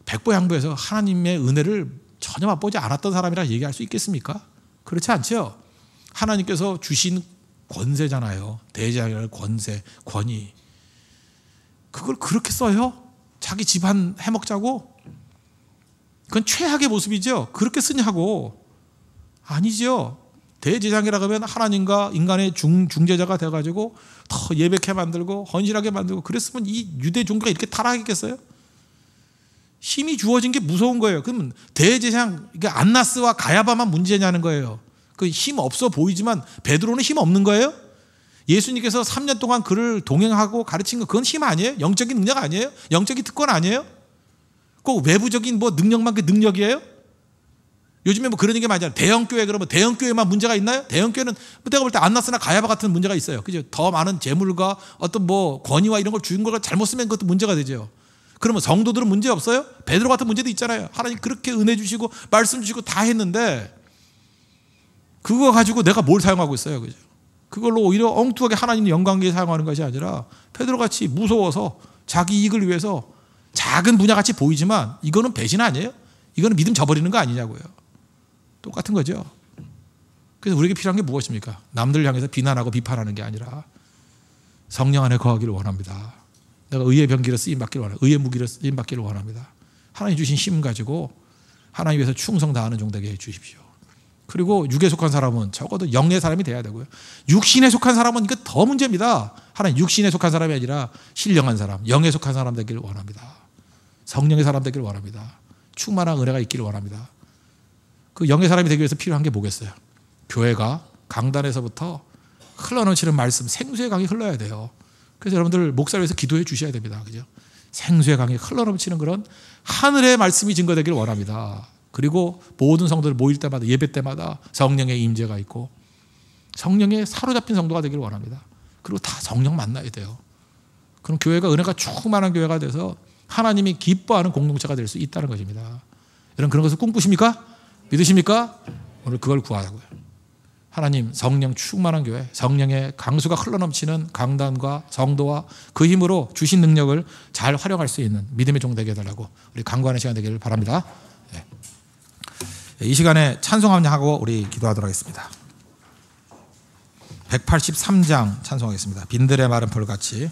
백보향부에서 하나님의 은혜를 전혀 맛보지 않았던 사람이라 얘기할 수 있겠습니까? 그렇지 않죠. 하나님께서 주신 권세잖아요. 대제장이라는 권세, 권위. 그걸 그렇게 써요? 자기 집안 해먹자고? 그건 최악의 모습이죠. 그렇게 쓰냐고. 아니죠대제장이라고 하면 하나님과 인간의 중, 중재자가 돼가지고 더 예백해 만들고 헌신하게 만들고 그랬으면 이 유대 종교가 이렇게 타락했겠어요? 힘이 주어진 게 무서운 거예요. 그러면 대제장 이게 그러니까 안나스와 가야바만 문제냐는 거예요. 그 힘 없어 보이지만 베드로는 힘 없는 거예요. 예수님께서 3년 동안 그를 동행하고 가르친 거 그건 힘 아니에요? 영적인 능력 아니에요? 영적인 특권 아니에요? 꼭 외부적인 뭐 능력만 그 능력이에요? 요즘에 뭐 그런 게 많잖아요. 대형교회 그러면 대형교회만 문제가 있나요? 대형교회는 뭐 내가 볼 때 안나스나 가야바 같은 문제가 있어요. 그죠? 더 많은 재물과 어떤 뭐 권위와 이런 걸 주는 걸 잘못 쓰면 그것도 문제가 되죠. 그러면 성도들은 문제 없어요? 베드로 같은 문제도 있잖아요. 하나님 그렇게 은혜 주시고 말씀 주시고 다 했는데 그거 가지고 내가 뭘 사용하고 있어요. 그죠? 그걸로 오히려 엉뚱하게 하나님 영광에 기 사용하는 것이 아니라 베드로 같이 무서워서 자기 이익을 위해서 작은 분야 같이 보이지만 이거는 배신 아니에요? 이거는 믿음 져버리는거 아니냐고요. 똑같은 거죠. 그래서 우리에게 필요한 게 무엇입니까? 남들 향해서 비난하고 비판하는 게 아니라 성령 안에 거하기를 원합니다. 내가 의의 병기를 쓰임 받기를 원합니다. 의의 무기를 쓰임 받기를 원합니다. 하나님 주신 힘 가지고 하나님 위해서 충성 다하는 종되게 해 주십시오. 그리고 육에 속한 사람은 적어도 영의 사람이 돼야 되고요. 육신에 속한 사람은 이거 더 문제입니다. 하나님 육신에 속한 사람이 아니라 신령한 사람, 영에 속한 사람 되기를 원합니다. 성령의 사람 되기를 원합니다. 충만한 은혜가 있기를 원합니다. 그 영의 사람이 되기 위해서 필요한 게 뭐겠어요? 교회가 강단에서부터 흘러넘치는 말씀, 생수의 강이 흘러야 돼요. 그래서 여러분들 목사로서 기도해 주셔야 됩니다. 그죠? 생수의 강이 흘러넘치는 그런 하늘의 말씀이 증거되길 원합니다. 그리고 모든 성도들 모일 때마다 예배 때마다 성령의 임재가 있고 성령에 사로잡힌 성도가 되길 원합니다. 그리고 다 성령 만나야 돼요. 그럼 교회가 은혜가 충만한 교회가 돼서 하나님이 기뻐하는 공동체가 될 수 있다는 것입니다. 여러분 그런 것을 꿈꾸십니까? 믿으십니까? 오늘 그걸 구하라고요. 하나님 성령 충만한 교회, 성령의 강수가 흘러넘치는 강단과 성도와 그 힘으로 주신 능력을 잘 활용할 수 있는 믿음의 종 되게 해달라고 우리 강구하는 시간 되기를 바랍니다. 예. 이 시간에 찬송함 하고 우리 기도하도록 하겠습니다. 183장 찬송하겠습니다. 빈들의 마른 풀같이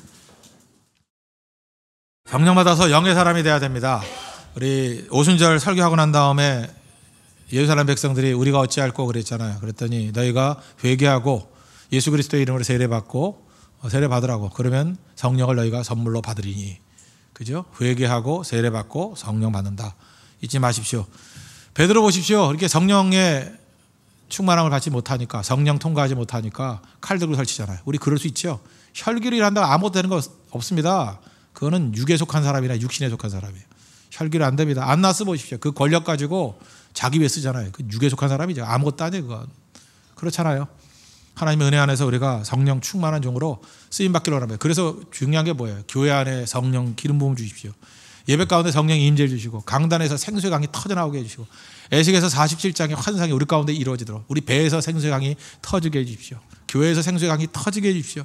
병령 받아서 영의 사람이 돼야 됩니다. 우리 오순절 설교하고 난 다음에 예루살렘 백성들이 우리가 어찌할꼬 그랬잖아요. 그랬더니 너희가 회개하고 예수 그리스도의 이름으로 세례받고 어, 세례받으라고. 그러면 성령을 너희가 선물로 받으리니. 그죠? 회개하고 세례받고 성령 받는다. 잊지 마십시오. 베드로 보십시오. 이렇게 성령의 충만함을 받지 못하니까 성령 통과하지 못하니까 칼 들고 설치잖아요. 우리 그럴 수 있죠. 혈기를 한다 아무것도 되는 거 없습니다. 그거는 육에 속한 사람이나 육신에 속한 사람이에요. 혈기를 안 됩니다. 안나스 보십시오. 그 권력 가지고 자기 위해 쓰잖아요. 그 육에 속한 사람이죠. 아무것도 아니에요. 그건. 그렇잖아요. 하나님의 은혜 안에서 우리가 성령 충만한 종으로 쓰임 받기로 하면 그래서 중요한 게 뭐예요? 교회 안에 성령 기름 부음 주십시오. 예배 가운데 성령 임재 주시고 강단에서 생수의 강이 터져 나오게 해 주시고 애식에서 47장의 환상이 우리 가운데 이루어지도록 우리 배에서 생수의 강이 터지게 해 주십시오. 교회에서 생수의 강이 터지게 해 주십시오.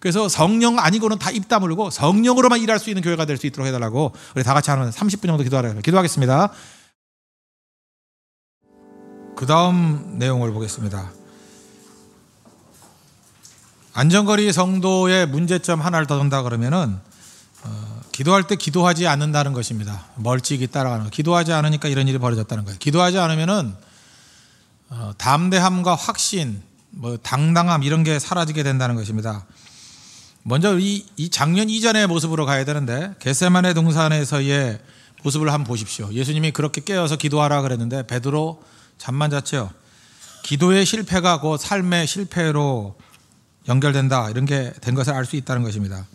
그래서 성령 아니고는 다입 다물고 성령으로만 일할 수 있는 교회가 될 수 있도록 해달라고 우리 다 같이 하는 30분 정도 기도하라 기도하겠습니다. 그 다음 내용을 보겠습니다. 안전거리 성도의 문제점 하나를 더 든다 그러면은 어, 기도할 때 기도하지 않는다는 것입니다. 멀찍이 따라가는 거. 기도하지 않으니까 이런 일이 벌어졌다는 거예요. 기도하지 않으면은 어, 담대함과 확신, 뭐 당당함 이런 게 사라지게 된다는 것입니다. 먼저 이, 이 작년 이전의 모습으로 가야 되는데 겟세만의 동산에서의 모습을 한번 보십시오. 예수님이 그렇게 깨어서 기도하라 그랬는데 베드로 잠만 잤지 기도의 실패가 곧 삶의 실패로 연결된다. 이런 게 된 것을 알 수 있다는 것입니다.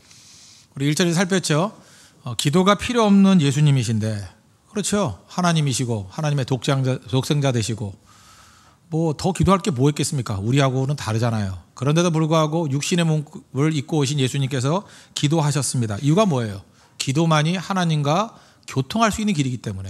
우리 1절에 살폈죠. 어, 기도가 필요 없는 예수님이신데, 그렇죠. 하나님이시고, 하나님의 독장자, 독생자 되시고, 뭐 더 기도할 게 뭐 있겠습니까? 우리하고는 다르잖아요. 그런데도 불구하고 육신의 몸을 입고 오신 예수님께서 기도하셨습니다. 이유가 뭐예요? 기도만이 하나님과 교통할 수 있는 길이기 때문에.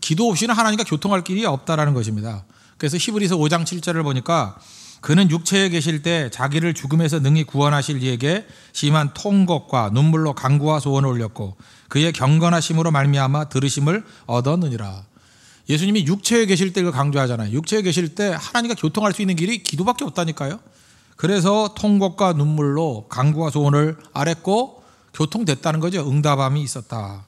기도 없이는 하나님과 교통할 길이 없다라는 것입니다. 그래서 히브리서 5장 7절을 보니까 그는 육체에 계실 때 자기를 죽음에서 능히 구원하실 이에게 심한 통곡과 눈물로 강구와 소원을 올렸고 그의 경건하심으로 말미암아 들으심을 얻었느니라. 예수님이 육체에 계실 때를 강조하잖아요. 육체에 계실 때 하나님과 교통할 수 있는 길이 기도밖에 없다니까요. 그래서 통곡과 눈물로 강구와 소원을 아랬고 교통됐다는 거죠. 응답함이 있었다.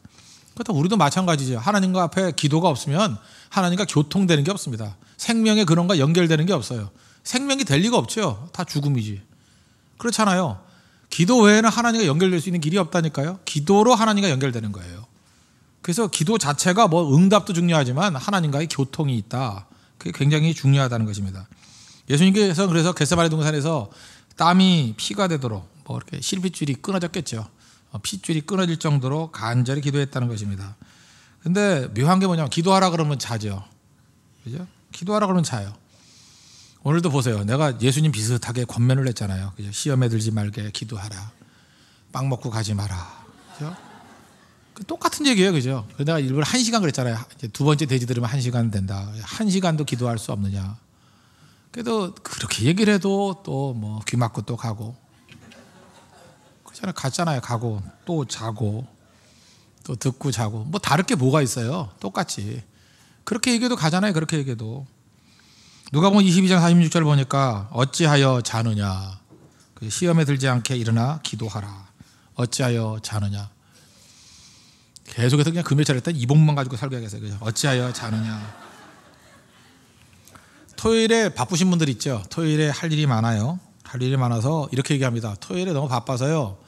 그렇다 우리도 마찬가지죠. 하나님과 앞에 기도가 없으면 하나님과 교통되는 게 없습니다. 생명의 그런과 연결되는 게 없어요. 생명이 될 리가 없죠. 다 죽음이지. 그렇잖아요. 기도 외에는 하나님과 연결될 수 있는 길이 없다니까요. 기도로 하나님과 연결되는 거예요. 그래서 기도 자체가 뭐 응답도 중요하지만 하나님과의 교통이 있다. 그게 굉장히 중요하다는 것입니다. 예수님께서 그래서 개세바리 동산에서 땀이 피가 되도록 뭐 이렇게 실핏줄이 끊어졌겠죠. 어, 핏줄이 끊어질 정도로 간절히 기도했다는 것입니다. 근데 묘한 게 뭐냐면 기도하라 그러면 자죠. 그죠? 기도하라 그러면 자요. 오늘도 보세요. 내가 예수님 비슷하게 권면을 했잖아요. 그죠? 시험에 들지 말게 기도하라. 빵 먹고 가지 마라. 그죠? 그 똑같은 얘기예요. 그죠? 내가 일부러 한 시간 그랬잖아요. 두 번째 돼지 들으면 한 시간 된다. 한 시간도 기도할 수 없느냐. 그래도 그렇게 얘기를 해도 또 뭐 귀 막고 또 가고 그잖아 갔잖아요. 가고 또 자고 또 듣고 자고 뭐 다를 게 뭐가 있어요. 똑같이 그렇게 얘기해도 가잖아요. 그렇게 얘기해도 누가 보면 22장 46절 보니까 어찌하여 자느냐 시험에 들지 않게 일어나 기도하라 어찌하여 자느냐 계속해서 그냥 금요철에 때 이복만 가지고 살교하겠어요 어찌하여 자느냐 토요일에 바쁘신 분들 있죠. 토요일에 할 일이 많아요. 할 일이 많아서 이렇게 얘기합니다. 토요일에 너무 바빠서요.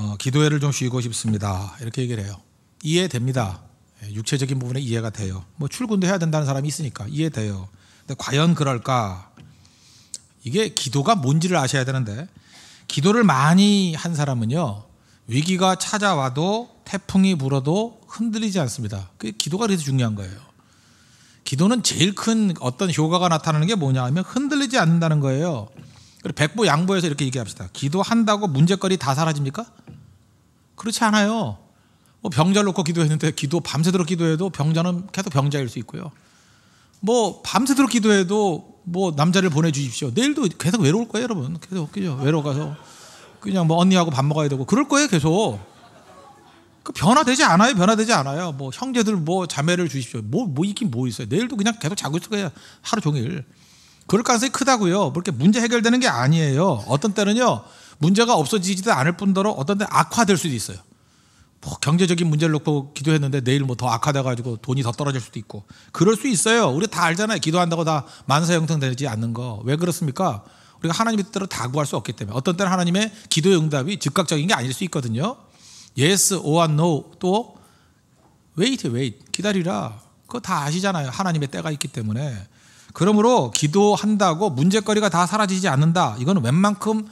어, 기도회를 좀 쉬고 싶습니다. 이렇게 얘기를 해요. 이해됩니다. 예, 육체적인 부분에 이해가 돼요. 뭐 출근도 해야 된다는 사람이 있으니까 이해돼요. 근데 과연 그럴까? 이게 기도가 뭔지를 아셔야 되는데 기도를 많이 한 사람은요. 위기가 찾아와도 태풍이 불어도 흔들리지 않습니다. 그 기도가 그래서 중요한 거예요. 기도는 제일 큰 어떤 효과가 나타나는 게 뭐냐 하면 흔들리지 않는다는 거예요. 그리고 백보 양보해서 이렇게 얘기합시다. 기도한다고 문제거리 다 사라집니까? 그렇지 않아요. 뭐 병자 놓고 기도했는데 기도 밤새도록 기도해도 병자는 계속 병자일 수 있고요. 뭐 밤새도록 기도해도 뭐 남자를 보내주십시오. 내일도 계속 외로울 거예요, 여러분. 계속 그죠? 외로워가서 그냥 뭐 언니하고 밥 먹어야 되고 그럴 거예요, 계속. 그 변화되지 않아요, 변화되지 않아요. 뭐 형제들 뭐 자매를 주십시오. 뭐뭐 뭐 있긴 뭐 있어요. 내일도 그냥 계속 자고 있을 거예요, 하루 종일. 그럴 가능성이 크다고요. 그렇게 뭐 문제 해결되는 게 아니에요. 어떤 때는요. 문제가 없어지지도 않을 뿐더러 어떤 때 악화될 수도 있어요. 뭐 경제적인 문제를 놓고 기도했는데 내일 뭐 더 악화돼 가지고 돈이 더 떨어질 수도 있고 그럴 수 있어요. 우리 다 알잖아요. 기도한다고 다 만사 형통되지 않는 거. 왜 그렇습니까? 우리가 하나님의 뜻대로 다 구할 수 없기 때문에 어떤 때는 하나님의 기도의 응답이 즉각적인 게 아닐 수 있거든요. yes or no 또 wait wait 기다리라. 그거 다 아시잖아요. 하나님의 때가 있기 때문에 그러므로 기도한다고 문제거리가 다 사라지지 않는다. 이건 웬만큼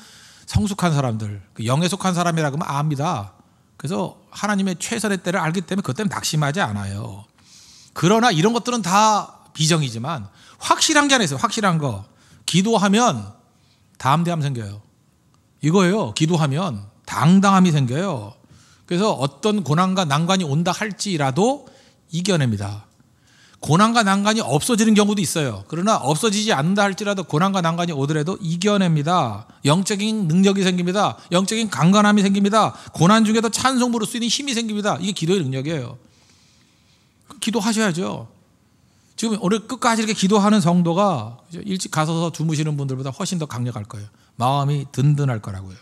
성숙한 사람들, 그 영에 속한 사람이라 그러면 압니다. 그래서 하나님의 최선의 때를 알기 때문에 그것 때문에 낙심하지 않아요. 그러나 이런 것들은 다 비정이지만 확실한 게 하나 있어요. 확실한 거. 기도하면 담대함 생겨요. 이거예요. 기도하면 당당함이 생겨요. 그래서 어떤 고난과 난관이 온다 할지라도 이겨냅니다. 고난과 난관이 없어지는 경우도 있어요. 그러나 없어지지 않는다 할지라도 고난과 난관이 오더라도 이겨냅니다. 영적인 능력이 생깁니다. 영적인 강건함이 생깁니다. 고난 중에도 찬송 부를 수 있는 힘이 생깁니다. 이게 기도의 능력이에요. 기도하셔야죠. 지금 오늘 끝까지 이렇게 기도하는 성도가 일찍 가서서 주무시는 분들보다 훨씬 더 강력할 거예요. 마음이 든든할 거라고요.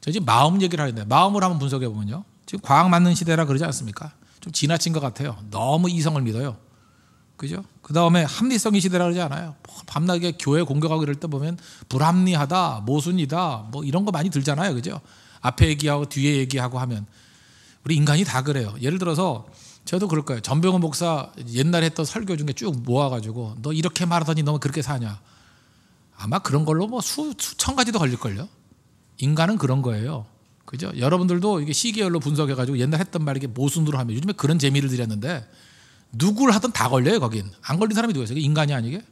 저 지금 마음 얘기를 하는데 마음을 한번 분석해 보면요. 지금 과학 맞는 시대라 그러지 않습니까? 좀 지나친 것 같아요. 너무 이성을 믿어요. 그죠? 그 다음에 합리성의 시대라 그러지 않아요. 뭐 밤낮에 교회 공격하고 이럴 때 보면 불합리하다, 모순이다, 뭐 이런 거 많이 들잖아요. 그죠? 앞에 얘기하고 뒤에 얘기하고 하면. 우리 인간이 다 그래요. 예를 들어서 저도 그럴 거예요. 전병호 목사 옛날에 했던 설교 중에 쭉 모아가지고 너 이렇게 말하더니 너 그렇게 사냐. 아마 그런 걸로 뭐 수, 수천 가지도 걸릴걸요. 인간은 그런 거예요. 그죠? 여러분들도 이게 시계열로 분석해가지고 옛날 했던 말 이게 모순으로 하면 요즘에 그런 재미를 들였는데 누구를 하든 다 걸려요 거긴 안 걸린 사람이 누구였어요 인간이 아니게?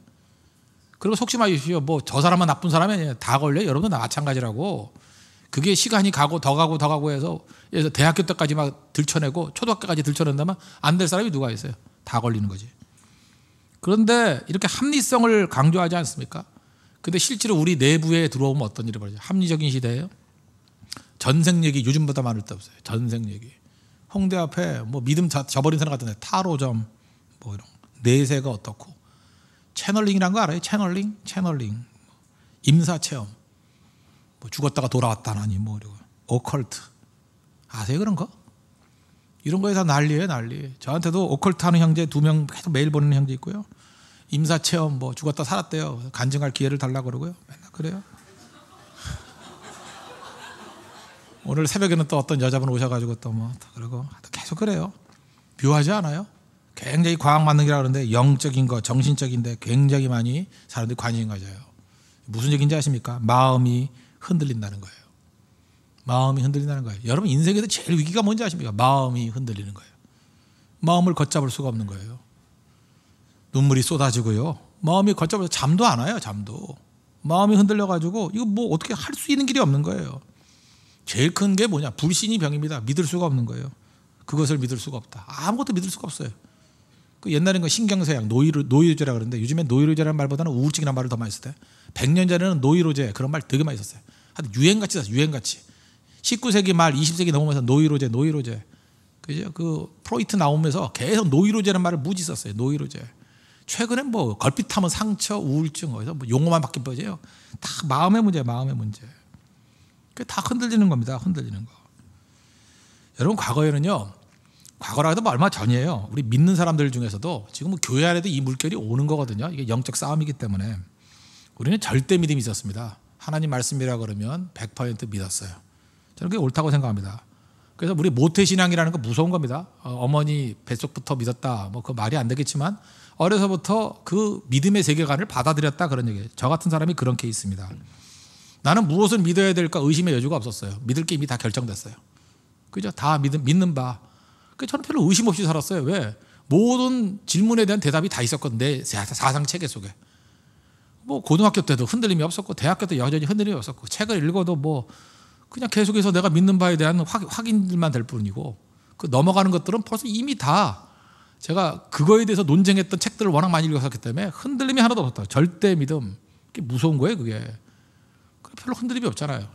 그리고 속지 마십시오. 뭐 저 사람만 나쁜 사람이 아니에요. 다 걸려요. 여러분도 마찬가지라고. 그게 시간이 가고 더 가고 더 가고 해서 그래서 대학교 때까지 막 들춰내고 초등학교까지 들춰낸다면 안 될 사람이 누가 있어요? 다 걸리는 거지. 그런데 이렇게 합리성을 강조하지 않습니까? 근데 실제로 우리 내부에 들어오면 어떤 일이 벌어져요? 합리적인 시대예요? 전생 얘기 요즘보다 많을 때 없어요. 전생 얘기. 홍대 앞에 뭐 믿음 자, 저버린 사람 같은데 타로점 뭐 이런 내세가 어떻고 채널링이란 거 알아요? 채널링, 채널링, 임사 체험, 뭐 죽었다가 돌아왔다나니 뭐 이러고 오컬트 아세요 그런 거? 이런 거에 다 난리예요 난리. 저한테도 오컬트 하는 형제 두 명 계속 매일 보는 형제 있고요. 임사 체험 뭐 죽었다 살았대요. 간증할 기회를 달라 고 그러고요. 맨날 그래요. 오늘 새벽에는 또 어떤 여자분 오셔가지고 또 뭐 그러고 계속 그래요. 묘하지 않아요? 굉장히 과학 만능이라 그러는데 영적인 거, 정신적인데 굉장히 많이 사람들이 관심 가져요. 무슨 얘기인지 아십니까? 마음이 흔들린다는 거예요. 마음이 흔들린다는 거예요. 여러분 인생에서 제일 위기가 뭔지 아십니까? 마음이 흔들리는 거예요. 마음을 걷잡을 수가 없는 거예요. 눈물이 쏟아지고요. 마음이 걷잡을 잠도 안 와요. 잠도. 마음이 흔들려 가지고 이거 뭐 어떻게 할 수 있는 길이 없는 거예요. 제일 큰 게 뭐냐? 불신이 병입니다. 믿을 수가 없는 거예요. 그것을 믿을 수가 없다. 아무것도 믿을 수가 없어요. 그 옛날엔 그 신경쇠약, 노이로, 노이로제라 그러는데 요즘엔 노이로제라는 말보다는 우울증이라는 말을 더 많이 썼대 100년 전에는 노이로제 그런 말 되게 많이 썼어요. 하여튼 유행같이 썼어 유행같이. 19세기 말 20세기 넘어면서 노이로제, 노이로제. 그죠? 그 프로이트 나오면서 계속 노이로제라는 말을 무지 썼어요. 노이로제. 최근엔 뭐 걸핏하면 상처, 우울증, 어디서 뭐 용어만 바뀐 거지요. 다 마음의 문제 마음의 문제. 그게 다 흔들리는 겁니다. 흔들리는 거. 여러분 과거에는요. 과거라 해도 얼마 전이에요. 우리 믿는 사람들 중에서도 지금 교회 안에도 이 물결이 오는 거거든요. 이게 영적 싸움이기 때문에 우리는 절대 믿음이 있었습니다. 하나님 말씀이라 그러면 100% 믿었어요. 저는 그게 옳다고 생각합니다. 그래서 우리 모태신앙이라는 거 무서운 겁니다. 어, 머니 뱃속부터 믿었다. 뭐 그 말이 안 되겠지만 어려서부터 그 믿음의 세계관을 받아들였다 그런 얘기예요. 저 같은 사람이 그런 케이스입니다. 나는 무엇을 믿어야 될까 의심의 여지가 없었어요. 믿을 게 이미 다 결정됐어요. 그죠? 다 믿은, 믿는 바. 그 저는 별로 의심 없이 살았어요. 왜? 모든 질문에 대한 대답이 다 있었거든. 내 사상 체계 속에. 뭐 고등학교 때도 흔들림이 없었고 대학교 때 여전히 흔들림이 없었고 책을 읽어도 뭐 그냥 계속해서 내가 믿는 바에 대한 확, 인들만 될 뿐이고 그 넘어가는 것들은 벌써 이미 다 제가 그거에 대해서 논쟁했던 책들을 워낙 많이 읽었었기 때문에 흔들림이 하나도 없었다. 절대 믿음. 그게 무서운 거예요, 그게. 별로 흔들림이 없잖아요.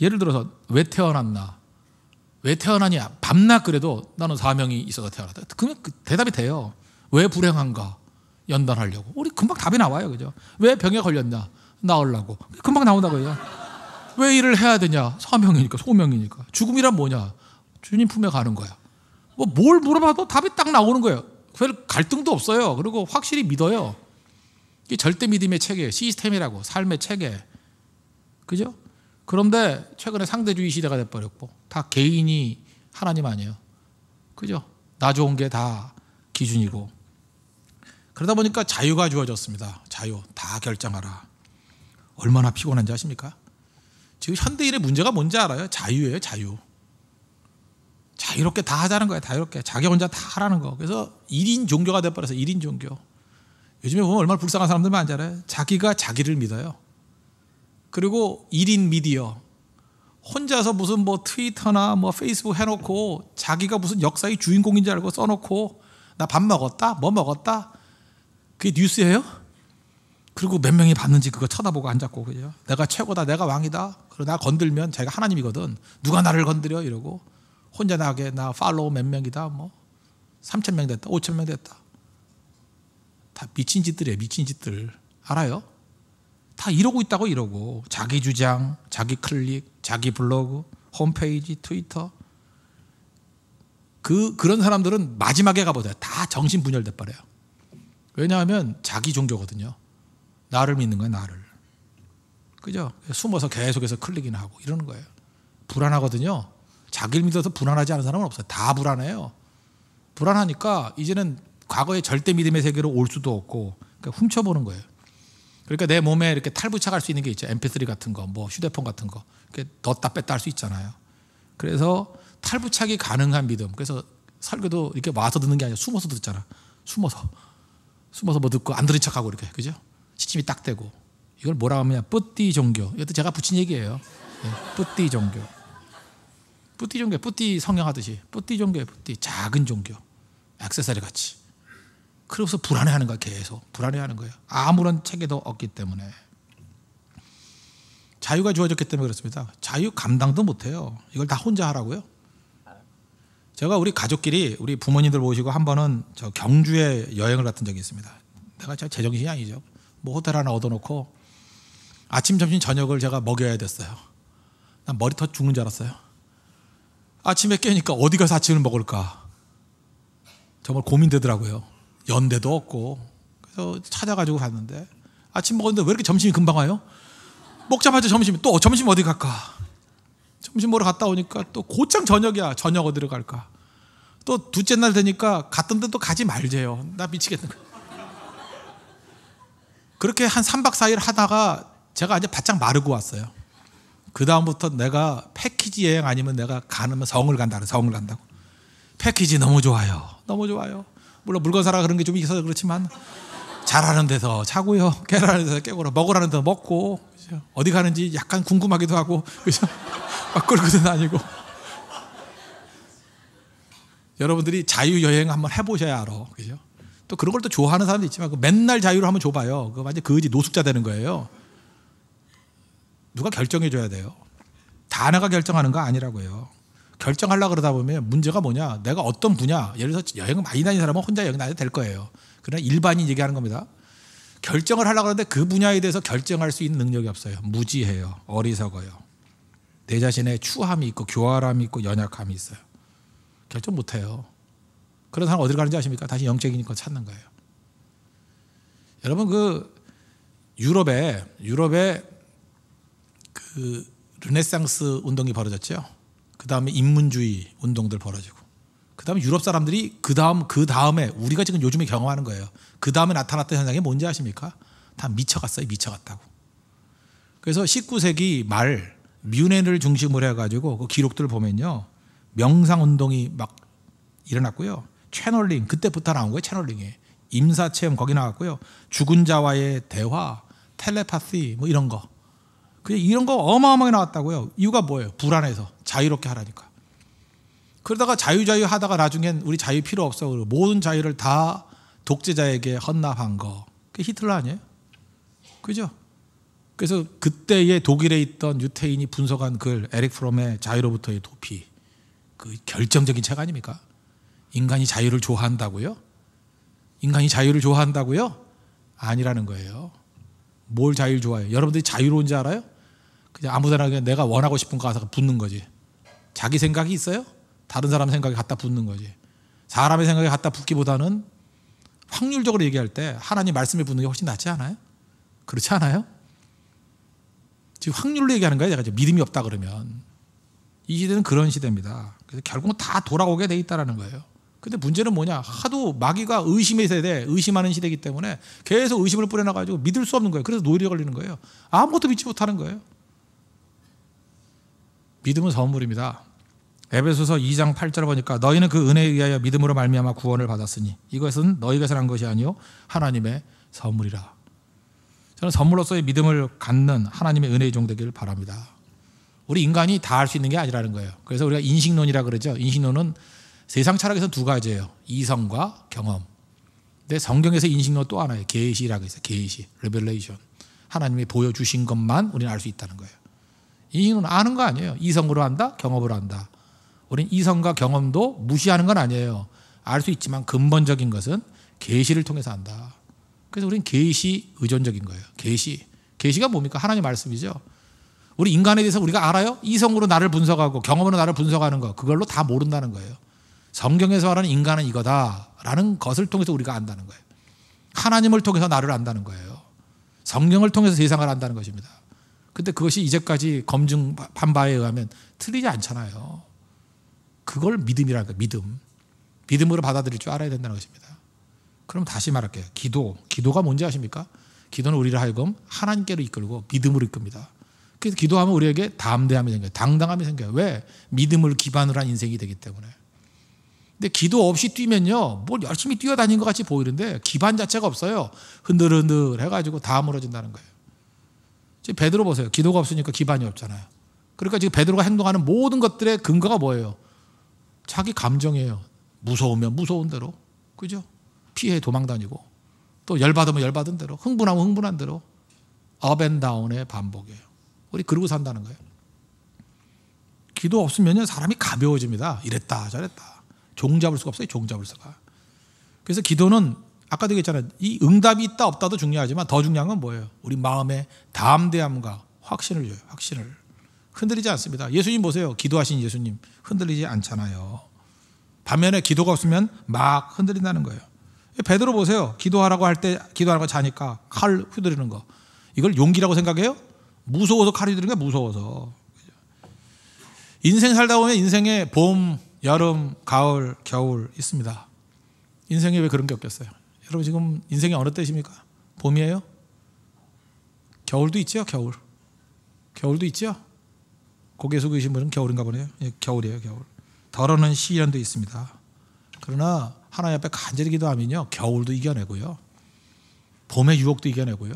예를 들어서 왜 태어났나? 왜 태어나냐? 밤낮 그래도 나는 사명이 있어서 태어났다. 그 대답이 돼요. 왜 불행한가? 연단하려고. 우리 금방 답이 나와요. 그죠? 왜 병에 걸렸냐? 나으려고. 금방 나온다고요. 왜 일을 해야 되냐? 사명이니까, 소명이니까. 죽음이란 뭐냐? 주님 품에 가는 거야. 뭐 뭘 물어봐도 답이 딱 나오는 거예요. 별 갈등도 없어요. 그리고 확실히 믿어요. 이게 절대 믿음의 체계, 시스템이라고 삶의 체계. 그죠? 그런데 최근에 상대주의 시대가 돼버렸고 다 개인이 하나님 아니에요. 그죠? 나 좋은 게 다 기준이고 그러다 보니까 자유가 주어졌습니다. 자유 다 결정하라. 얼마나 피곤한지 아십니까? 지금 현대인의 문제가 뭔지 알아요? 자유예요, 자유. 자유롭게 다 하자는 거예요, 자유롭게. 자기 혼자 다 하라는 거. 그래서 1인 종교가 돼버려서 1인 종교. 요즘에 보면 얼마나 불쌍한 사람들 많잖아요. 자기가 자기를 믿어요. 그리고 1인 미디어. 혼자서 무슨 뭐 트위터나 뭐 페이스북 해놓고 자기가 무슨 역사의 주인공인 줄 알고 써놓고 나 밥 먹었다? 뭐 먹었다? 그게 뉴스예요? 그리고 몇 명이 봤는지 그거 쳐다보고 앉았고 그죠? 내가 최고다, 내가 왕이다. 그리고나 건들면 자기가 하나님이거든. 누가 나를 건드려 이러고 혼자 나게 나 팔로우 몇 명이다. 뭐 3천 명 됐다, 5천 명 됐다. 다 미친 짓들이에요. 미친 짓들. 알아요? 다 이러고 있다고 이러고. 자기 주장, 자기 클릭, 자기 블로그, 홈페이지, 트위터. 그, 그런 사람들은 마지막에 가보자. 다 정신 분열돼 버려요. 왜냐하면 자기 종교거든요. 나를 믿는 거야, 나를. 그죠? 숨어서 계속해서 클릭이나 하고 이러는 거예요. 불안하거든요. 자기를 믿어서 불안하지 않은 사람은 없어요. 다 불안해요. 불안하니까 이제는 과거의 절대 믿음의 세계로 올 수도 없고 그러니까 훔쳐보는 거예요. 그러니까 내 몸에 이렇게 탈부착할 수 있는 게 있죠. MP3 같은 거, 뭐 휴대폰 같은 거. 이렇게 넣다 뺐다 할 수 있잖아요. 그래서 탈부착이 가능한 믿음. 그래서 설교도 이렇게 와서 듣는 게 아니라 숨어서 듣잖아. 숨어서. 숨어서 뭐 듣고 안 들은 척하고 이렇게. 그죠? 시침이 딱 되고. 이걸 뭐라고 하냐. 뿌띠 종교. 이것도 제가 붙인 얘기예요. 네, 뿌띠 종교. 뿌띠 종교. 뿌띠 성형하듯이. 뿌띠 종교예요. 뿌띠. 작은 종교. 액세서리 같이. 그래서 불안해하는 거야 계속 불안해하는 거야 아무런 체계도 없기 때문에 자유가 주어졌기 때문에 그렇습니다 자유 감당도 못해요 이걸 다 혼자 하라고요 제가 우리 가족끼리 우리 부모님들 모시고 한 번은 저 경주에 여행을 갔던 적이 있습니다 내가 제 정신이 아니죠 뭐 호텔 하나 얻어놓고 아침 점심 저녁을 제가 먹여야 됐어요 난 머리터 죽는 줄 알았어요 아침에 깨니까 어디 가서 아침을 먹을까 정말 고민되더라고요 연대도 없고 그래서 찾아가지고 갔는데 아침 먹었는데 왜 이렇게 점심이 금방 와요? 먹자마자 점심 또 점심 어디 갈까? 점심 먹으러 갔다 오니까 또 곧장 저녁이야 저녁 어디로 갈까? 또 둘째 날 되니까 갔던 데 또 가지 말재요 나 미치겠는 거야 그렇게 한 3박 4일 하다가 제가 이제 바짝 마르고 왔어요 그 다음부터 내가 패키지 여행 아니면 내가 가면 성을 간다 성을 간다고 패키지 너무 좋아요 너무 좋아요 물론 물건 사라 그런 게 좀 있어서 그렇지만 잘하는 데서 자고요. 깨라는 데서 깨고 먹으라는 데서 먹고. 그죠? 어디 가는지 약간 궁금하기도 하고. 그죠? <laughs> 막 끌고 다니고. 여러분들이 자유여행 한번 해보셔야 알아. 그죠? 또 그런 걸 또 좋아하는 사람도 있지만 그 맨날 자유를 한번 줘봐요. 그거 완전 거지 노숙자 되는 거예요. 누가 결정해줘야 돼요. 다 내가 결정하는 거 아니라고요. 결정하려 고 그러다 보면 문제가 뭐냐? 내가 어떤 분야, 예를 들어서 여행 을 많이 다니는 사람은 혼자 여행 다녀도 될 거예요. 그러나 일반인 얘기하는 겁니다. 결정을 하려고 하는데 그 분야에 대해서 결정할 수 있는 능력이 없어요. 무지해요. 어리석어요. 내 자신의 추함이 있고 교활함이 있고 연약함이 있어요. 결정 못해요. 그런 사람 어디로 가는지 아십니까? 다시 영적인 걸 찾는 거예요. 여러분 그 유럽에 유럽에 그 르네상스 운동이 벌어졌죠. 그 다음에 인문주의 운동들 벌어지고 그 다음에 유럽 사람들이 그 다음 그 다음에 우리가 지금 요즘에 경험하는 거예요. 그 다음에 나타났던 현상이 뭔지 아십니까? 다 미쳐갔어요. 미쳐갔다고. 그래서 19세기 말 뮌헨을 중심으로 해가지고 그 기록들을 보면요. 명상 운동이 막 일어났고요. 채널링 그때부터 나온 거예요. 채널링이 임사체험 거기 나왔고요. 죽은 자와의 대화, 텔레파시 뭐 이런 거. 그냥 이런 거 어마어마하게 나왔다고요. 이유가 뭐예요? 불안해서. 자유롭게 하라니까. 그러다가 자유자유 하다가 나중엔 우리 자유 필요 없어. 모든 자유를 다 독재자에게 헌납한 거. 그게 히틀러 아니에요? 그죠? 그래서 그때의 독일에 있던 유태인이 분석한 글 에릭 프롬의 자유로부터의 도피. 그 결정적인 책 아닙니까? 인간이 자유를 좋아한다고요? 인간이 자유를 좋아한다고요? 아니라는 거예요. 뭘 자유를 좋아해요? 여러분들이 자유로운지 알아요? 그냥 아무데나 그냥 내가 원하고 싶은 거 가사가 붙는 거지. 자기 생각이 있어요? 다른 사람 생각에 갖다 붙는 거지. 사람의 생각에 갖다 붙기보다는 확률적으로 얘기할 때 하나님 말씀에 붙는 게 훨씬 낫지 않아요? 그렇지 않아요? 지금 확률로 얘기하는 거예요. 제가 지금 믿음이 없다 그러면. 이 시대는 그런 시대입니다. 그래서 결국은 다 돌아오게 돼 있다라는 거예요. 근데 문제는 뭐냐? 하도 마귀가 의심의 세대, 의심하는 시대이기 때문에 계속 의심을 뿌려놔가지고 믿을 수 없는 거예요. 그래서 노이에 걸리는 거예요. 아무것도 믿지 못하는 거예요. 믿음은 선물입니다. 에베소서 2장 8절 보니까 너희는 그 은혜에 의하여 믿음으로 말미암아 구원을 받았으니 이것은 너희가 잘한 것이 아니요 하나님의 선물이라. 저는 선물로서의 믿음을 갖는 하나님의 은혜의 종 되기를 바랍니다. 우리 인간이 다 할 수 있는 게 아니라는 거예요. 그래서 우리가 인식론이라 그러죠. 인식론은 세상 철학에서 두 가지예요. 이성과 경험. 근데 성경에서 인식론 또 하나예요. 계시라고 해서 계시, 레벨레이션. 하나님이 보여주신 것만 우리는 알 수 있다는 거예요. 인식론 아는 거 아니에요. 이성으로 한다, 경험으로 한다. 우린 이성과 경험도 무시하는 건 아니에요. 알 수 있지만 근본적인 것은 계시를 통해서 안다. 그래서 우린 계시 의존적인 거예요. 계시. 계시가 뭡니까? 하나님 말씀이죠. 우리 인간에 대해서 우리가 알아요? 이성으로 나를 분석하고 경험으로 나를 분석하는 거. 그걸로 다 모른다는 거예요. 성경에서 말하는 인간은 이거다라는 것을 통해서 우리가 안다는 거예요. 하나님을 통해서 나를 안다는 거예요. 성경을 통해서 세상을 안다는 것입니다. 근데 그것이 이제까지 검증반 바에 의하면 틀리지 않잖아요. 그걸 믿음이라는 거예요. 믿음. 믿음으로 받아들일 줄 알아야 된다는 것입니다. 그럼 다시 말할게요. 기도. 기도가 뭔지 아십니까? 기도는 우리를 하여금 하나님께로 이끌고 믿음으로 이끕니다. 그래서 기도하면 우리에게 담대함이 생겨요. 당당함이 생겨요. 왜? 믿음을 기반으로 한 인생이 되기 때문에. 근데 기도 없이 뛰면요. 뭘 열심히 뛰어다닌 것 같이 보이는데 기반 자체가 없어요. 흔들흔들 해가지고 다 무너진다는 거예요. 지금 베드로 보세요. 기도가 없으니까 기반이 없잖아요. 그러니까 지금 베드로가 행동하는 모든 것들의 근거가 뭐예요? 자기 감정이에요. 무서우면 무서운 대로. 그죠? 피해 도망 다니고. 또 열받으면 열받은 대로. 흥분하면 흥분한 대로. 업앤다운의 반복이에요. 우리 그러고 산다는 거예요. 기도 없으면 사람이 가벼워집니다. 이랬다 저랬다. 종잡을 수가 없어요. 종잡을 수가. 그래서 기도는 아까도 얘기했잖아요. 이 응답이 있다 없다도 중요하지만 더 중요한 건 뭐예요? 우리 마음의 담대함과 확신을 줘요. 확신을. 흔들리지 않습니다. 예수님 보세요. 기도하신 예수님 흔들리지 않잖아요. 반면에 기도가 없으면 막 흔들린다는 거예요. 베드로 보세요. 기도하라고 할 때 기도하라고 자니까 칼 휘두르는 거. 이걸 용기라고 생각해요? 무서워서 칼 휘두르는 게 무서워서. 인생 살다 보면 인생에 봄, 여름, 가을, 겨울 있습니다. 인생에 왜 그런 게 없겠어요? 여러분 지금 인생이 어느 때십니까? 봄이에요? 겨울도 있죠, 겨울. 겨울도 있죠? 고개 숙이신 분은 겨울인가 보네요. 예, 겨울이에요, 겨울. 덜어는 시련도 있습니다. 그러나 하나님 앞에 간절히 기도하면요, 겨울도 이겨내고요, 봄의 유혹도 이겨내고요,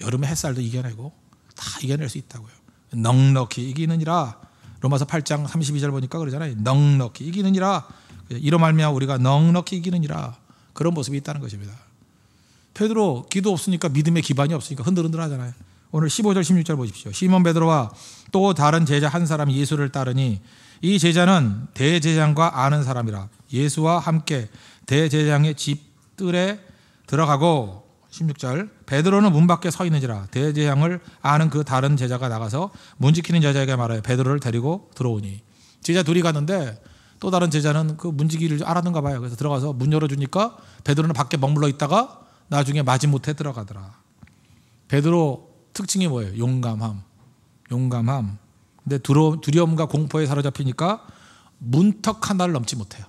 여름의 햇살도 이겨내고 다 이겨낼 수 있다고요. 넉넉히 이기는이라 로마서 8장 32절 보니까 그러잖아요. 넉넉히 이기는이라 이로 말미암아 우리가 넉넉히 이기는이라 그런 모습이 있다는 것입니다. 페드로 기도 없으니까 믿음의 기반이 없으니까 흔들흔들하잖아요. 오늘 15절 16절 보십시오. 시몬 베드로와 또 다른 제자 한사람 예수를 따르니 이 제자는 대제장과 아는 사람이라 예수와 함께 대제장의 집들에 들어가고 16절 베드로는 문 밖에 서 있는지라 대제장을 아는 그 다른 제자가 나가서 문 지키는 여자에게 말하여 베드로를 데리고 들어오니 제자 둘이 가는데 또 다른 제자는 그 문지기를 알았는가 봐요. 그래서 들어가서 문 열어주니까 베드로는 밖에 머물러 있다가 나중에 마지못해 들어가더라. 베드로 특징이 뭐예요? 용감함. 용감함. 근데 두려, 두려움과 공포에 사로잡히니까 문턱 하나를 넘지 못해요.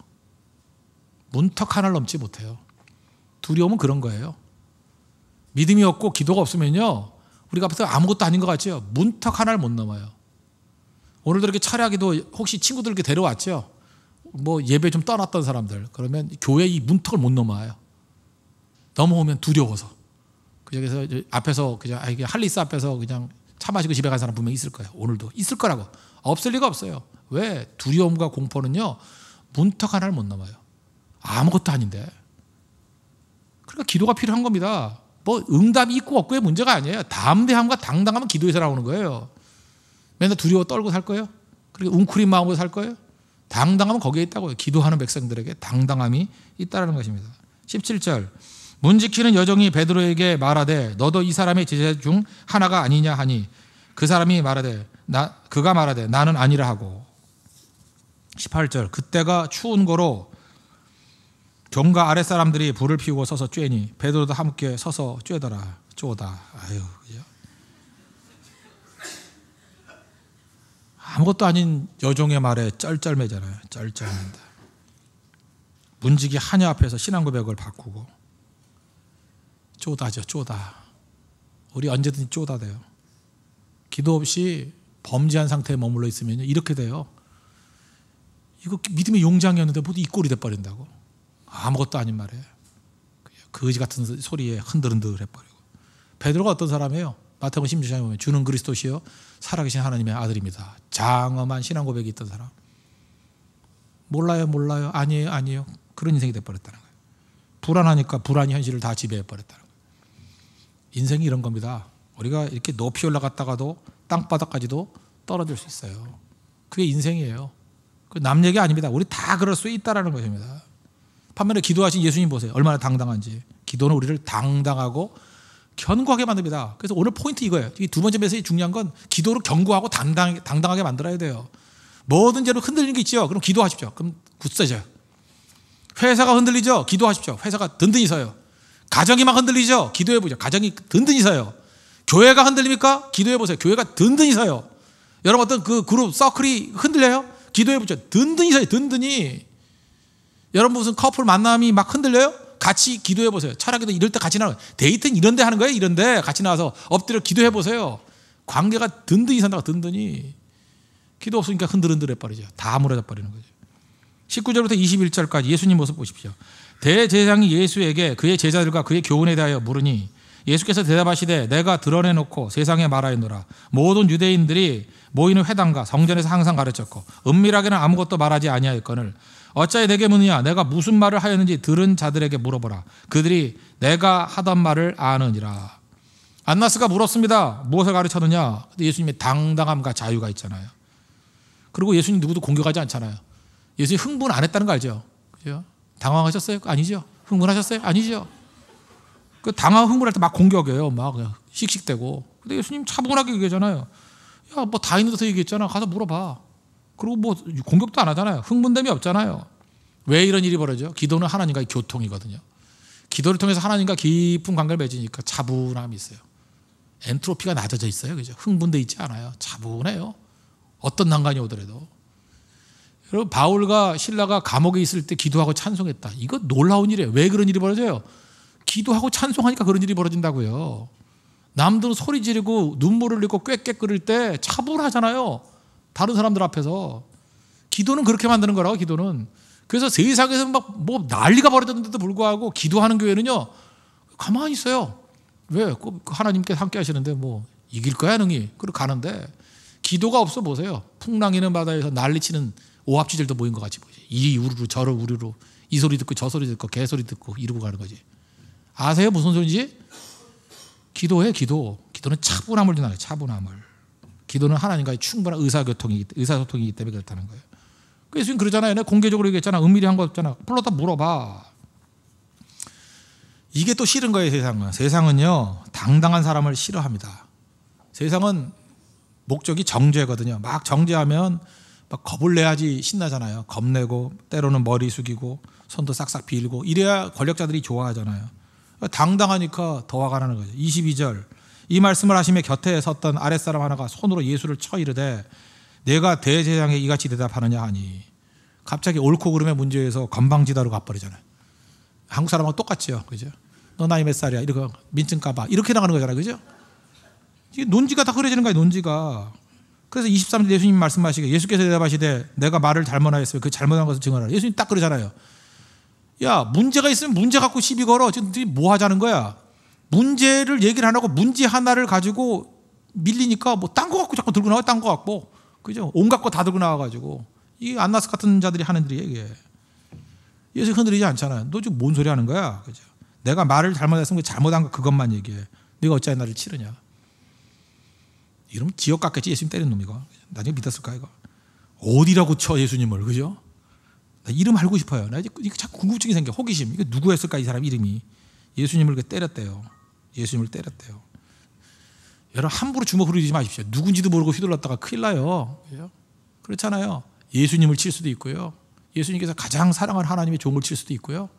문턱 하나를 넘지 못해요. 두려움은 그런 거예요. 믿음이 없고 기도가 없으면요. 우리가 앞에서 아무것도 아닌 것 같죠? 문턱 하나를 못 넘어요. 오늘도 이렇게 차례하기도 혹시 친구들 이렇게 데려왔죠? 뭐 예배 좀 떠났던 사람들. 그러면 교회 이 문턱을 못 넘어요. 넘어오면 두려워서. 그래서 앞에서 그냥 아, 할리스 앞에서 그냥 차 마시고 집에 간 사람 분명 있을 거예요. 오늘도 있을 거라고. 없을 리가 없어요. 왜 두려움과 공포는요 문턱 하나를 못 넘어요. 아무것도 아닌데. 그러니까 기도가 필요한 겁니다. 뭐 응답이 있고 없고의 문제가 아니에요. 담대함과 당당함은 기도에서 나오는 거예요. 맨날 두려워 떨고 살 거예요. 그리고 웅크린 마음으로 살 거예요. 당당함은 거기에 있다고요. 기도하는 백성들에게 당당함이 있다는 것입니다. 17절. 문지키는 여정이 베드로에게 말하되 너도 이 사람의 제자 중 하나가 아니냐 하니 그 사람이 말하되 나 그가 말하되 나는 아니라 하고 18절 그때가 추운 거로 종과 아랫 사람들이 불을 피우고 서서 쬐니 베드로도 함께 서서 쬐더라 쪼다 아유 아무것도 아닌 여종의 말에 쩔쩔매잖아요 쩔쩔맨다 문지기 하녀 앞에서 신앙 고백을 바꾸고 쪼다죠, 쪼다. 우리 언제든지 쪼다 돼요. 기도 없이 범죄한 상태에 머물러 있으면 이렇게 돼요. 이거 믿음의 용장이었는데 모두 이 꼴이 돼버린다고. 아무것도 아닌 말이에요. 거지 같은 소리에 흔들흔들 해버리고. 베드로가 어떤 사람이에요? 마태복음 16장에 보면 주는 그리스도시요 살아계신 하나님의 아들입니다. 장엄한 신앙 고백이 있던 사람. 몰라요, 몰라요. 아니에요, 아니에요. 그런 인생이 돼버렸다는 거예요. 불안하니까 불안이 현실을 다 지배해버렸다는 거예요. 인생이 이런 겁니다. 우리가 이렇게 높이 올라갔다가도 땅바닥까지도 떨어질 수 있어요. 그게 인생이에요. 그 남 얘기 아닙니다. 우리 다 그럴 수 있다라는 것입니다. 반면에 기도하신 예수님 보세요. 얼마나 당당한지. 기도는 우리를 당당하고 견고하게 만듭니다. 그래서 오늘 포인트 이거예요. 이 두 번째 메시지 중요한 건 기도를 견고하고 당당, 당당하게 만들어야 돼요. 모든 죄로 흔들리는 게 있죠. 그럼 기도하십시오. 그럼 굳세져요. 회사가 흔들리죠. 기도하십시오. 회사가 든든히 서요. 가정이 막 흔들리죠? 기도해 보죠. 가정이 든든히 서요. 교회가 흔들립니까? 기도해 보세요. 교회가 든든히 서요. 여러분 어떤 그 그룹 서클이 흔들려요? 기도해 보죠. 든든히 서요. 든든히. 여러분 무슨 커플 만남이 막 흔들려요? 같이 기도해 보세요. 철학에도 이럴 때 같이 나와요. 데이트는 이런데 하는 거예요. 이런데 같이 나와서 엎드려 기도해 보세요. 관계가 든든히 산다고 든든히 기도 없으니까 흔들흔들해 버리죠. 다 무너져 버리는 거죠. 19절부터 21절까지 예수님 모습 보십시오. 대제장이 예수에게 그의 제자들과 그의 교훈에 대하여 물으니 예수께서 대답하시되 내가 드러내놓고 세상에 말하였노라 모든 유대인들이 모이는 회당과 성전에서 항상 가르쳤고 은밀하게는 아무것도 말하지 아니하였거늘 어찌하여 내게 묻느냐 내가 무슨 말을 하였는지 들은 자들에게 물어보라 그들이 내가 하던 말을 아느니라 안나스가 물었습니다 무엇을 가르쳤느냐 예수님의 당당함과 자유가 있잖아요 그리고 예수님 누구도 공격하지 않잖아요 예수님 흥분 안 했다는 거 알죠 그죠? 당황하셨어요? 아니죠. 흥분하셨어요? 아니죠. 그 당황 흥분할 때 막 공격해요. 막 씩씩대고. 근데 예수님 차분하게 얘기하잖아요. 야, 뭐다 있는 데서 얘기했잖아. 가서 물어봐. 그리고 뭐 공격도 안 하잖아요. 흥분됨이 없잖아요. 왜 이런 일이 벌어져? 기도는 하나님과의 교통이거든요. 기도를 통해서 하나님과 깊은 관계를 맺으니까 차분함이 있어요. 엔트로피가 낮아져 있어요. 그죠? 흥분돼 있지 않아요. 차분해요. 어떤 난관이 오더라도. 여러분 바울과 신라가 감옥에 있을 때 기도하고 찬송했다. 이거 놀라운 일이에요. 왜 그런 일이 벌어져요? 기도하고 찬송하니까 그런 일이 벌어진다고요. 남들은 소리 지르고 눈물을 흘리고 꽥꽥 거릴때차분하잖아요 다른 사람들 앞에서. 기도는 그렇게 만드는 거라고 기도는. 그래서 세상에서 막 뭐 난리가 벌어졌는데도 불구하고 기도하는 교회는요. 가만히 있어요. 왜? 하나님께 함께 하시는데 뭐 이길 거야 능히. 그러고 가는데 기도가 없어 보세요. 풍랑이는 바다에서 난리치는 오합지질도 모인 것 같이 보이지. 이 우르르 저를 우르르 이 소리 듣고 저 소리 듣고 개소리 듣고 이러고 가는 거지. 아세요 무슨 소리인지? 기도해 기도. 기도는 차분함을 드나요 차분함을. 기도는 하나님과의 충분한 의사교통이 의사소통이기 때문에 그렇다는 거예요. 그 예수님 그러잖아요. 공개적으로 얘기했잖아. 은밀히 한 거 없잖아. 불러다 물어봐. 이게 또 싫은 거예요, 세상은. 세상은요, 당당한 사람을 싫어합니다. 세상은 목적이 정죄거든요. 막 정죄하면 막 겁을 내야지 신나잖아요. 겁내고 때로는 머리 숙이고 손도 싹싹 빌고 이래야 권력자들이 좋아하잖아요. 당당하니까 더 화가 나는 거죠. 22절 이 말씀을 하시며 곁에 섰던 아랫사람 하나가 손으로 예수를 쳐 이르되 내가 대제장에 이같이 대답하느냐 하니 갑자기 옳고 그름의 문제에서 건방지다로 가버리잖아요. 한국 사람하고 똑같죠 그죠? 너 나이 몇 살이야? 이렇게 민증 까봐. 이렇게 나가는 거잖아요. 그죠? 논지가 다 흐려지는 거예요. 논지가. 그래서 23절 예수님 말씀하시게 예수께서 대답하시되 내가 말을 잘못하였어요. 그 잘못한 것을 증언하라. 예수님 딱 그러잖아요. 야 문제가 있으면 문제 갖고 시비 걸어. 지금 뭐 하자는 거야. 문제를 얘기를 안 하고 문제 하나를 가지고 밀리니까 뭐 딴 거 갖고 자꾸 들고 나와 딴 거 갖고 그죠? 온갖 거 다 들고 나와가지고 이 안나스 같은 자들이 하는 일이에요 이게. 예수 흔들리지 않잖아요. 너 지금 뭔 소리 하는 거야? 그죠? 내가 말을 잘못했으면 그 잘못한 거 그것만 얘기해. 네가 어찌 나를 치르냐? 이러면 지옥 갔겠지 예수님 때린 놈 이거 나중에 믿었을까 이거 어디라고 쳐 예수님을 그죠? 나 이름 알고 싶어요. 나 이제 자꾸 궁금증이 생겨 호기심. 이거 누구였을까 이 사람 이름이 예수님을 그 때렸대요. 예수님을 때렸대요. 여러분 함부로 주먹 흐르지 마십시오. 누군지도 모르고 휘둘렀다가 큰일 나요. 그렇잖아요 예수님을 칠 수도 있고요. 예수님께서 가장 사랑할 하나님의 종을 칠 수도 있고요.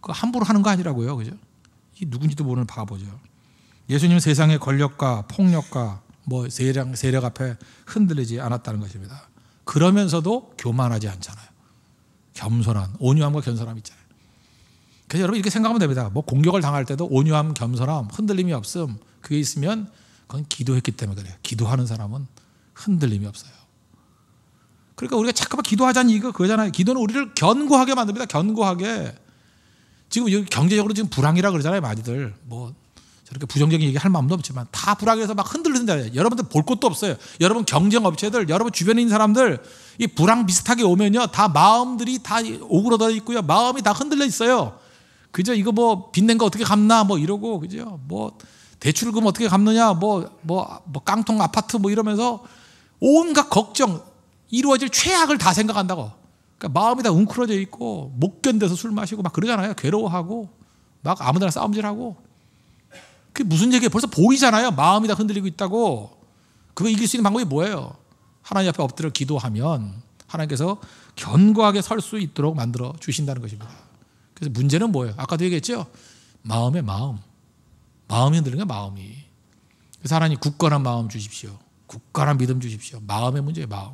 그 함부로 하는 거 아니라고요. 그죠? 이 누군지도 모르는 바보죠. 예수님은 세상의 권력과 폭력과 뭐 세력, 세력 앞에 흔들리지 않았다는 것입니다. 그러면서도 교만하지 않잖아요. 겸손한, 온유함과 겸손함 있잖아요. 그래서 여러분 이렇게 생각하면 됩니다. 뭐 공격을 당할 때도 온유함, 겸손함, 흔들림이 없음, 그게 있으면 그건 기도했기 때문에 그래요. 기도하는 사람은 흔들림이 없어요. 그러니까 우리가 자꾸만 기도하자는 이거 그거잖아요. 기도는 우리를 견고하게 만듭니다. 견고하게. 지금 여기 경제적으로 지금 불황이라 그러잖아요, 많이들. 뭐 그렇게 부정적인 얘기 할 마음도 없지만 다 불황에서 막 흔들린다. 여러분들 볼 것도 없어요. 여러분 경쟁업체들, 여러분 주변에 있는 사람들 이 불황 비슷하게 오면요. 다 마음들이 다 오그러져 있고요. 마음이 다 흔들려 있어요. 그죠? 이거 뭐 빚낸 거 어떻게 갚나 뭐 이러고 그죠? 뭐 대출금 어떻게 갚느냐 뭐 뭐뭐 뭐, 뭐, 깡통 아파트 뭐 이러면서 온갖 걱정 이루어질 최악을 다 생각한다고. 그러니까 마음이 다 웅크러져 있고 못 견뎌서 술 마시고 막 그러잖아요. 괴로워하고 막 아무데나 싸움질하고 그게 무슨 얘기예요? 벌써 보이잖아요. 마음이 다 흔들리고 있다고. 그거 이길 수 있는 방법이 뭐예요? 하나님 앞에 엎드려 기도하면 하나님께서 견고하게 설 수 있도록 만들어 주신다는 것입니다. 그래서 문제는 뭐예요? 아까도 얘기했죠? 마음의 마음. 마음이 흔드는거 마음이. 그래서 하나님 굳건한 마음 주십시오. 굳건한 믿음 주십시오. 마음의 문제예요, 마음.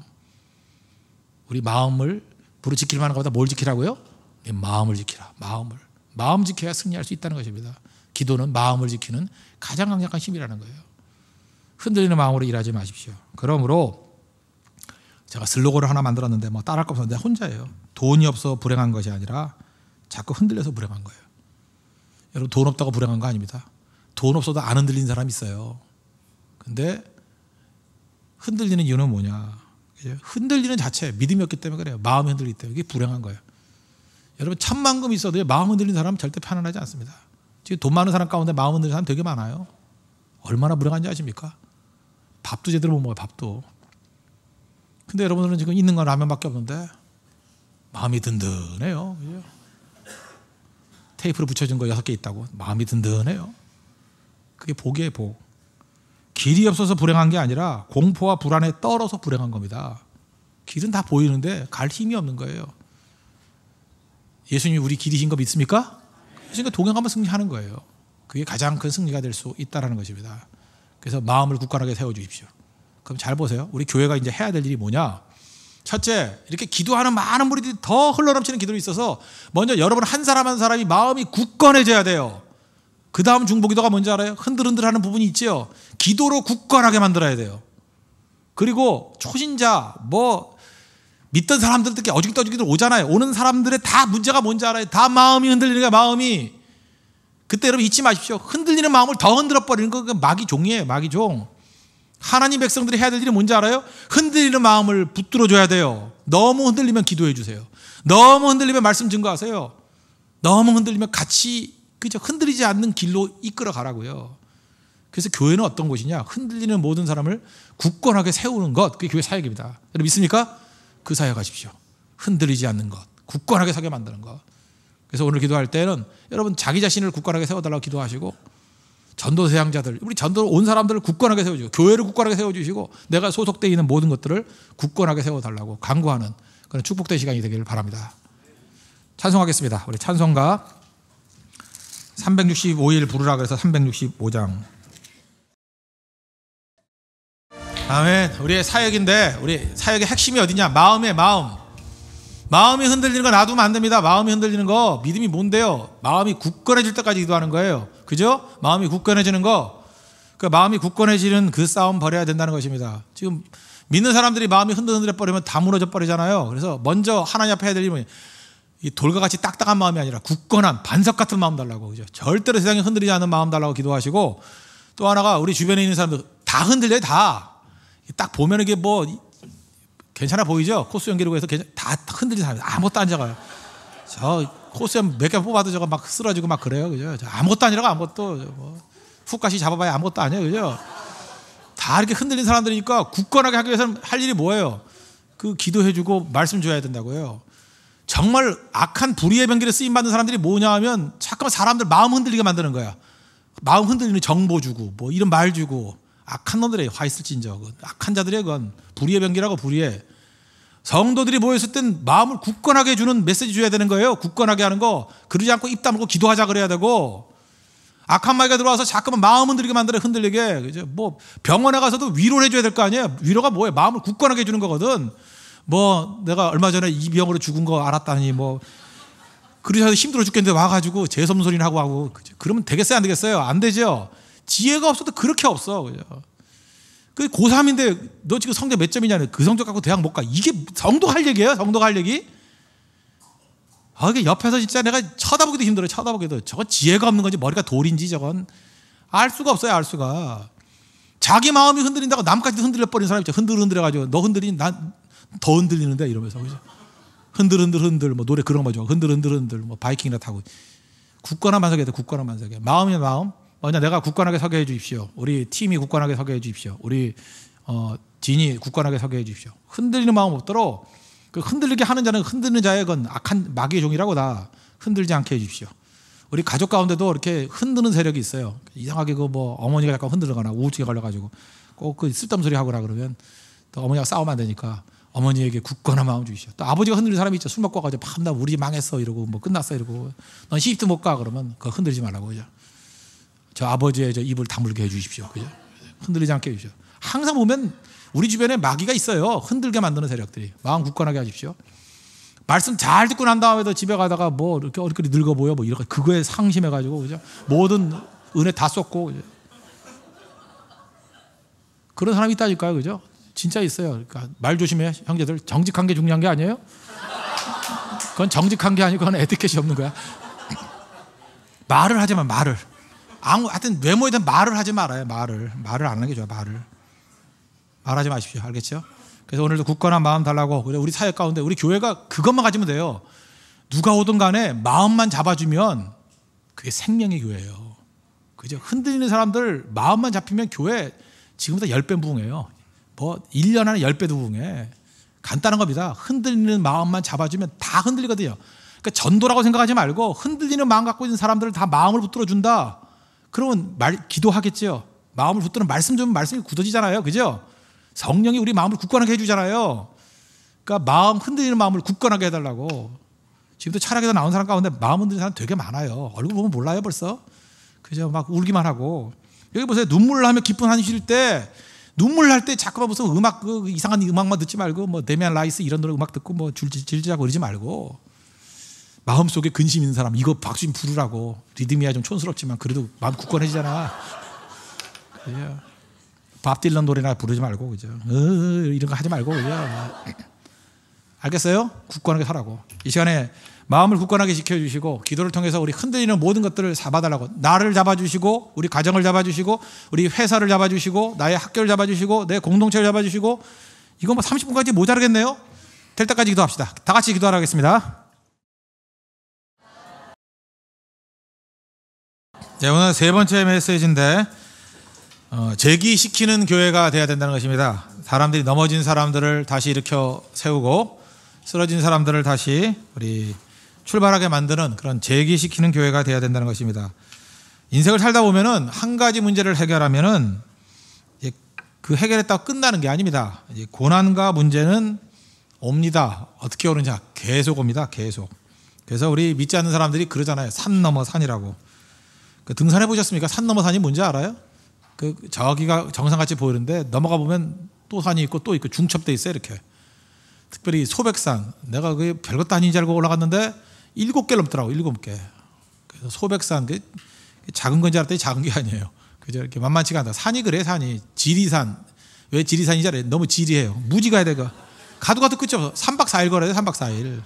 우리 마음을 부르짖기만 한는 것보다 뭘 지키라고요? 네, 마음을 지키라. 마음을. 마음 지켜야 승리할 수 있다는 것입니다. 기도는 마음을 지키는 가장 강력한 힘이라는 거예요. 흔들리는 마음으로 일하지 마십시오. 그러므로 제가 슬로건을 하나 만들었는데 뭐 따라할 거 없었는데 혼자예요. 돈이 없어 불행한 것이 아니라 자꾸 흔들려서 불행한 거예요. 여러분 돈 없다고 불행한 거 아닙니다. 돈 없어도 안 흔들린 사람 있어요. 근데 흔들리는 이유는 뭐냐? 흔들리는 자체 믿음이 없기 때문에 그래요. 마음이 흔들리기 때문에 이게 불행한 거예요. 여러분 천만금 있어도 마음 흔들린 사람 은 절대 편안하지 않습니다. 지돈 많은 사람 가운데 마음 흔드는 사람 되게 많아요. 얼마나 불행한지 아십니까? 밥도 제대로 못 먹어요, 밥도. 근데 여러분들은 지금 있는 건 라면밖에 없는데 마음이 든든해요. 그죠? 테이프로 붙여준 거 여섯 개 있다고 마음이 든든해요. 그게 복이에요, 복. 길이 없어서 불행한 게 아니라 공포와 불안에 떨어서 불행한 겁니다. 길은 다 보이는데 갈 힘이 없는 거예요. 예수님 우리 길이신 거 믿습니까? 그러니까 동행하면 승리하는 거예요. 그게 가장 큰 승리가 될 수 있다라는 것입니다. 그래서 마음을 굳건하게 세워 주십시오. 그럼 잘 보세요. 우리 교회가 이제 해야 될 일이 뭐냐? 첫째, 이렇게 기도하는 많은 무리들이 더 흘러넘치는 기도로 있어서 먼저 여러분 한 사람 한 사람이 마음이 굳건해져야 돼요. 그 다음 중보기도가 뭔지 알아요? 흔들흔들하는 부분이 있지요. 기도로 굳건하게 만들어야 돼요. 그리고 초신자, 뭐 믿던 사람들 특히 어죽떠죽이들 오잖아요. 오는 사람들의 다 문제가 뭔지 알아요. 다 마음이 흔들리는 거야, 마음이. 그때 여러분 잊지 마십시오. 흔들리는 마음을 더 흔들어 버리는 거 마귀 종이에요, 마귀 종. 하나님 백성들이 해야 될 일이 뭔지 알아요? 흔들리는 마음을 붙들어 줘야 돼요. 너무 흔들리면 기도해 주세요. 너무 흔들리면 말씀 증거하세요. 너무 흔들리면 같이 그저 흔들리지 않는 길로 이끌어 가라고요. 그래서 교회는 어떤 곳이냐? 흔들리는 모든 사람을 굳건하게 세우는 것. 그게 교회 사역입니다. 여러분 믿습니까? 그 사역하십시오. 흔들리지 않는 것, 굳건하게 서게 만드는 것. 그래서 오늘 기도할 때는 여러분 자기 자신을 굳건하게 세워달라고 기도하시고 전도 세양자들, 우리 전도 온 사람들을 굳건하게 세워주고 교회를 굳건하게 세워주시고 내가 소속되어 있는 모든 것들을 굳건하게 세워달라고 강구하는 그런 축복된 시간이 되기를 바랍니다. 찬송하겠습니다. 우리 찬송가 365일 부르라 그래서 365장. 아멘. 우리의 사역인데 우리 사역의 핵심이 어디냐? 마음의 마음. 마음이 흔들리는 거 놔두면 안 됩니다. 마음이 흔들리는 거 믿음이 뭔데요? 마음이 굳건해질 때까지 기도하는 거예요. 그죠? 마음이 굳건해지는 거. 그 마음이 굳건해지는 그 싸움 버려야 된다는 것입니다. 지금 믿는 사람들이 마음이 흔들흔들해 버리면 다 무너져 버리잖아요. 그래서 먼저 하나님 앞에 해야 될 일은 이 돌과 같이 딱딱한 마음이 아니라 굳건한 반석 같은 마음 달라고 그죠? 절대로 세상에 흔들리지 않는 마음 달라고 기도하시고 또 하나가 우리 주변에 있는 사람들 다 흔들려요 다딱 보면 이게 뭐 괜찮아 보이죠? 코스 연기라고 해서 다 흔들리는 사람 아무것도 안 작아요. 저 코스 몇개 뽑아도 저거 막 쓰러지고 막 그래요. 그죠? 아무것도 아니라고 아무것도. 뭐 훅가시 잡아봐야 아무것도 아니에요. 그죠? 다 이렇게 흔들린 사람들이니까 굳건하게 하기 위해서는 할 일이 뭐예요? 그 기도해주고 말씀 줘야 된다고요. 정말 악한 불의의 병기를 쓰임받는 사람들이 뭐냐 하면 자꾸만 사람들 마음 흔들리게 만드는 거야. 마음 흔들리는 정보 주고 뭐 이런 말 주고 악한 놈들의 화 있을진저 그 악한 자들의 건 불의의 병기라고 불의의 성도들이 모였을 땐 마음을 굳건하게 해주는 메시지 줘야 되는 거예요. 굳건하게 하는 거. 그러지 않고 입 다물고 기도하자 그래야 되고. 악한 마귀가 들어와서 자꾸만 마음 흔들리게 만들어 흔들리게. 그죠? 뭐 병원에 가서도 위로를 해줘야 될 거 아니에요. 위로가 뭐예요? 마음을 굳건하게 해주는 거거든. 뭐 내가 얼마 전에 이 병으로 죽은 거 알았다니 뭐. 그러셔서 힘들어 죽겠는데 와가지고 재섬 소리나 하고 하고. 그러면 되겠어요? 안 되겠어요? 안 되죠? 지혜가 없어도 그렇게 없어. 그죠? 그 고3인데 너 지금 성적 몇점이냐그 성적 갖고 대학 못 가. 이게 성도 할 얘기예요? 성도 할 얘기? 아, 이게 옆에서 진짜 내가 쳐다보기도 힘들어 쳐다보기도. 저거 지혜가 없는 건지 머리가 돌인지 저건 알 수가 없어요. 알 수가. 자기 마음이 흔들린다고 남까지도 흔들려 버린 사람 있죠. 흔들흔들해 가지고 너 흔들리니 난더 흔들리는데 이러면서 그죠? 흔들흔들 흔들 뭐 노래 그런 거죠. 흔들흔들 흔들 뭐 바이킹이나 타고 국가나 만석이다. 국가나 만석이. 마음이 마음. 만약 내가 굳건하게 서게 해 주십시오. 우리 팀이 굳건하게 서게 해 주십시오. 우리 어, 진이 굳건하게 서게 해 주십시오. 흔들리는 마음 없도록 그 흔들리게 하는 자는 흔드는 자의 건 악한 마귀의 종이라고 다 흔들지 않게 해 주십시오. 우리 가족 가운데도 이렇게 흔드는 세력이 있어요. 이상하게 그 뭐 어머니가 약간 흔들거나 우울증에 걸려가지고 꼭 그 쓸데없는 소리 하거라 그러면 또 어머니가 싸우면 안 되니까 어머니에게 굳건한 마음 주시오. 또 아버지가 흔들리는 사람이 있죠. 술 먹고 가지고 밤낮 우리 망했어 이러고 뭐 끝났어 이러고 넌 시집도 못 가 그러면 그 흔들지 말라고 그죠. 저 아버지의 저 입을 다물게 해주십시오. 그죠? 흔들리지 않게 해주십시오. 항상 보면 우리 주변에 마귀가 있어요. 흔들게 만드는 세력들이. 마음 굳건하게 하십시오. 말씀 잘 듣고 난 다음에도 집에 가다가 뭐 이렇게 얼굴이 늙어 보여 뭐 이렇게 그거에 상심해가지고 그죠? 모든 은혜 다 쏟고 그죠? 그런 사람이 있다니까요, 그죠? 진짜 있어요. 그러니까 말 조심해, 형제들. 정직한 게 중요한 게 아니에요. 그건 정직한 게 아니고 그건 에티켓이 없는 거야. <clears throat> 말을 하지만 말을. 아무 하여튼 외모에 대한 말을 하지 말아요. 말을 말을 안 하는 게 좋아. 말을 말하지 마십시오. 알겠죠? 그래서 오늘도 굳건한 마음 달라고 우리 사회 가운데 우리 교회가 그것만 가지면 돼요. 누가 오든 간에 마음만 잡아주면 그게 생명의 교회예요. 그죠? 흔들리는 사람들 마음만 잡히면 교회 지금보다 0배 부흥해요. 뭐 1년 안에 0배도 부흥해. 간단한 겁니다. 흔들리는 마음만 잡아주면 다 흔들리거든요. 그러니까 전도라고 생각하지 말고 흔들리는 마음 갖고 있는 사람들을 다 마음을 붙들어 준다. 그러면 말, 기도하겠죠 마음을 붙드는 말씀 좀 말씀이 굳어지잖아요. 그죠? 성령이 우리 마음을 굳건하게 해주잖아요. 그러니까 마음 흔들리는 마음을 굳건하게 해달라고. 지금도 철학에서 나온 사람 가운데 마음 흔드는 사람 되게 많아요. 얼굴 보면 몰라요 벌써. 그죠? 막 울기만 하고. 여기 보세요. 눈물 나면 기쁜 한이 쉴 때, 눈물 날 때 자꾸만 무슨 음악, 그 이상한 음악만 듣지 말고, 뭐, 데미안 라이스 이런 노래 음악 듣고, 뭐, 질질질하고 그러지 말고, 마음속에 근심 있는 사람 이거 박수 좀 부르라고 리듬이야 좀 촌스럽지만 그래도 마음 굳건해지잖아 그죠? 밥 딜런 노래나 부르지 말고 그죠? 으, 이런 거 하지 말고 그죠? 알겠어요? 굳건하게 살라고 이 시간에 마음을 굳건하게 지켜주시고 기도를 통해서 우리 흔들리는 모든 것들을 잡아달라고 나를 잡아주시고 우리 가정을 잡아주시고 우리 회사를 잡아주시고 나의 학교를 잡아주시고 내 공동체를 잡아주시고 이거 뭐 30분까지 모자르겠네요? 될 때까지 기도합시다 다 같이 기도하겠습니다 네, 오늘 세 번째 메시지인데 어, 재기시키는 교회가 돼야 된다는 것입니다. 사람들이 넘어진 사람들을 다시 일으켜 세우고 쓰러진 사람들을 다시 우리 출발하게 만드는 그런 재기시키는 교회가 돼야 된다는 것입니다. 인생을 살다 보면은 한 가지 문제를 해결하면은 그 해결했다고 끝나는 게 아닙니다. 고난과 문제는 옵니다. 어떻게 오느냐 계속 옵니다. 계속. 그래서 우리 믿지 않는 사람들이 그러잖아요. 산 넘어 산이라고. 그 등산해 보셨습니까? 산 넘어 산이 뭔지 알아요? 그 저기가 정상같이 보이는데 넘어가 보면 또 산이 있고 또 있고 중첩돼 있어요 이렇게. 특별히 소백산 내가 그 별것도 아닌 줄 알고 올라갔는데 일곱 개 넘더라고 일곱 개. 그래서 소백산 그 작은 건지 알았더니 작은 게 아니에요. 그죠 이렇게 만만치가 않다. 산이 그래 산이 지리산 왜 지리산인지 알아요? 너무 지리해요. 무지 가야 돼가. 가도 가도 끝이 없어. 3박 4일 걸어야 돼 3박 4일.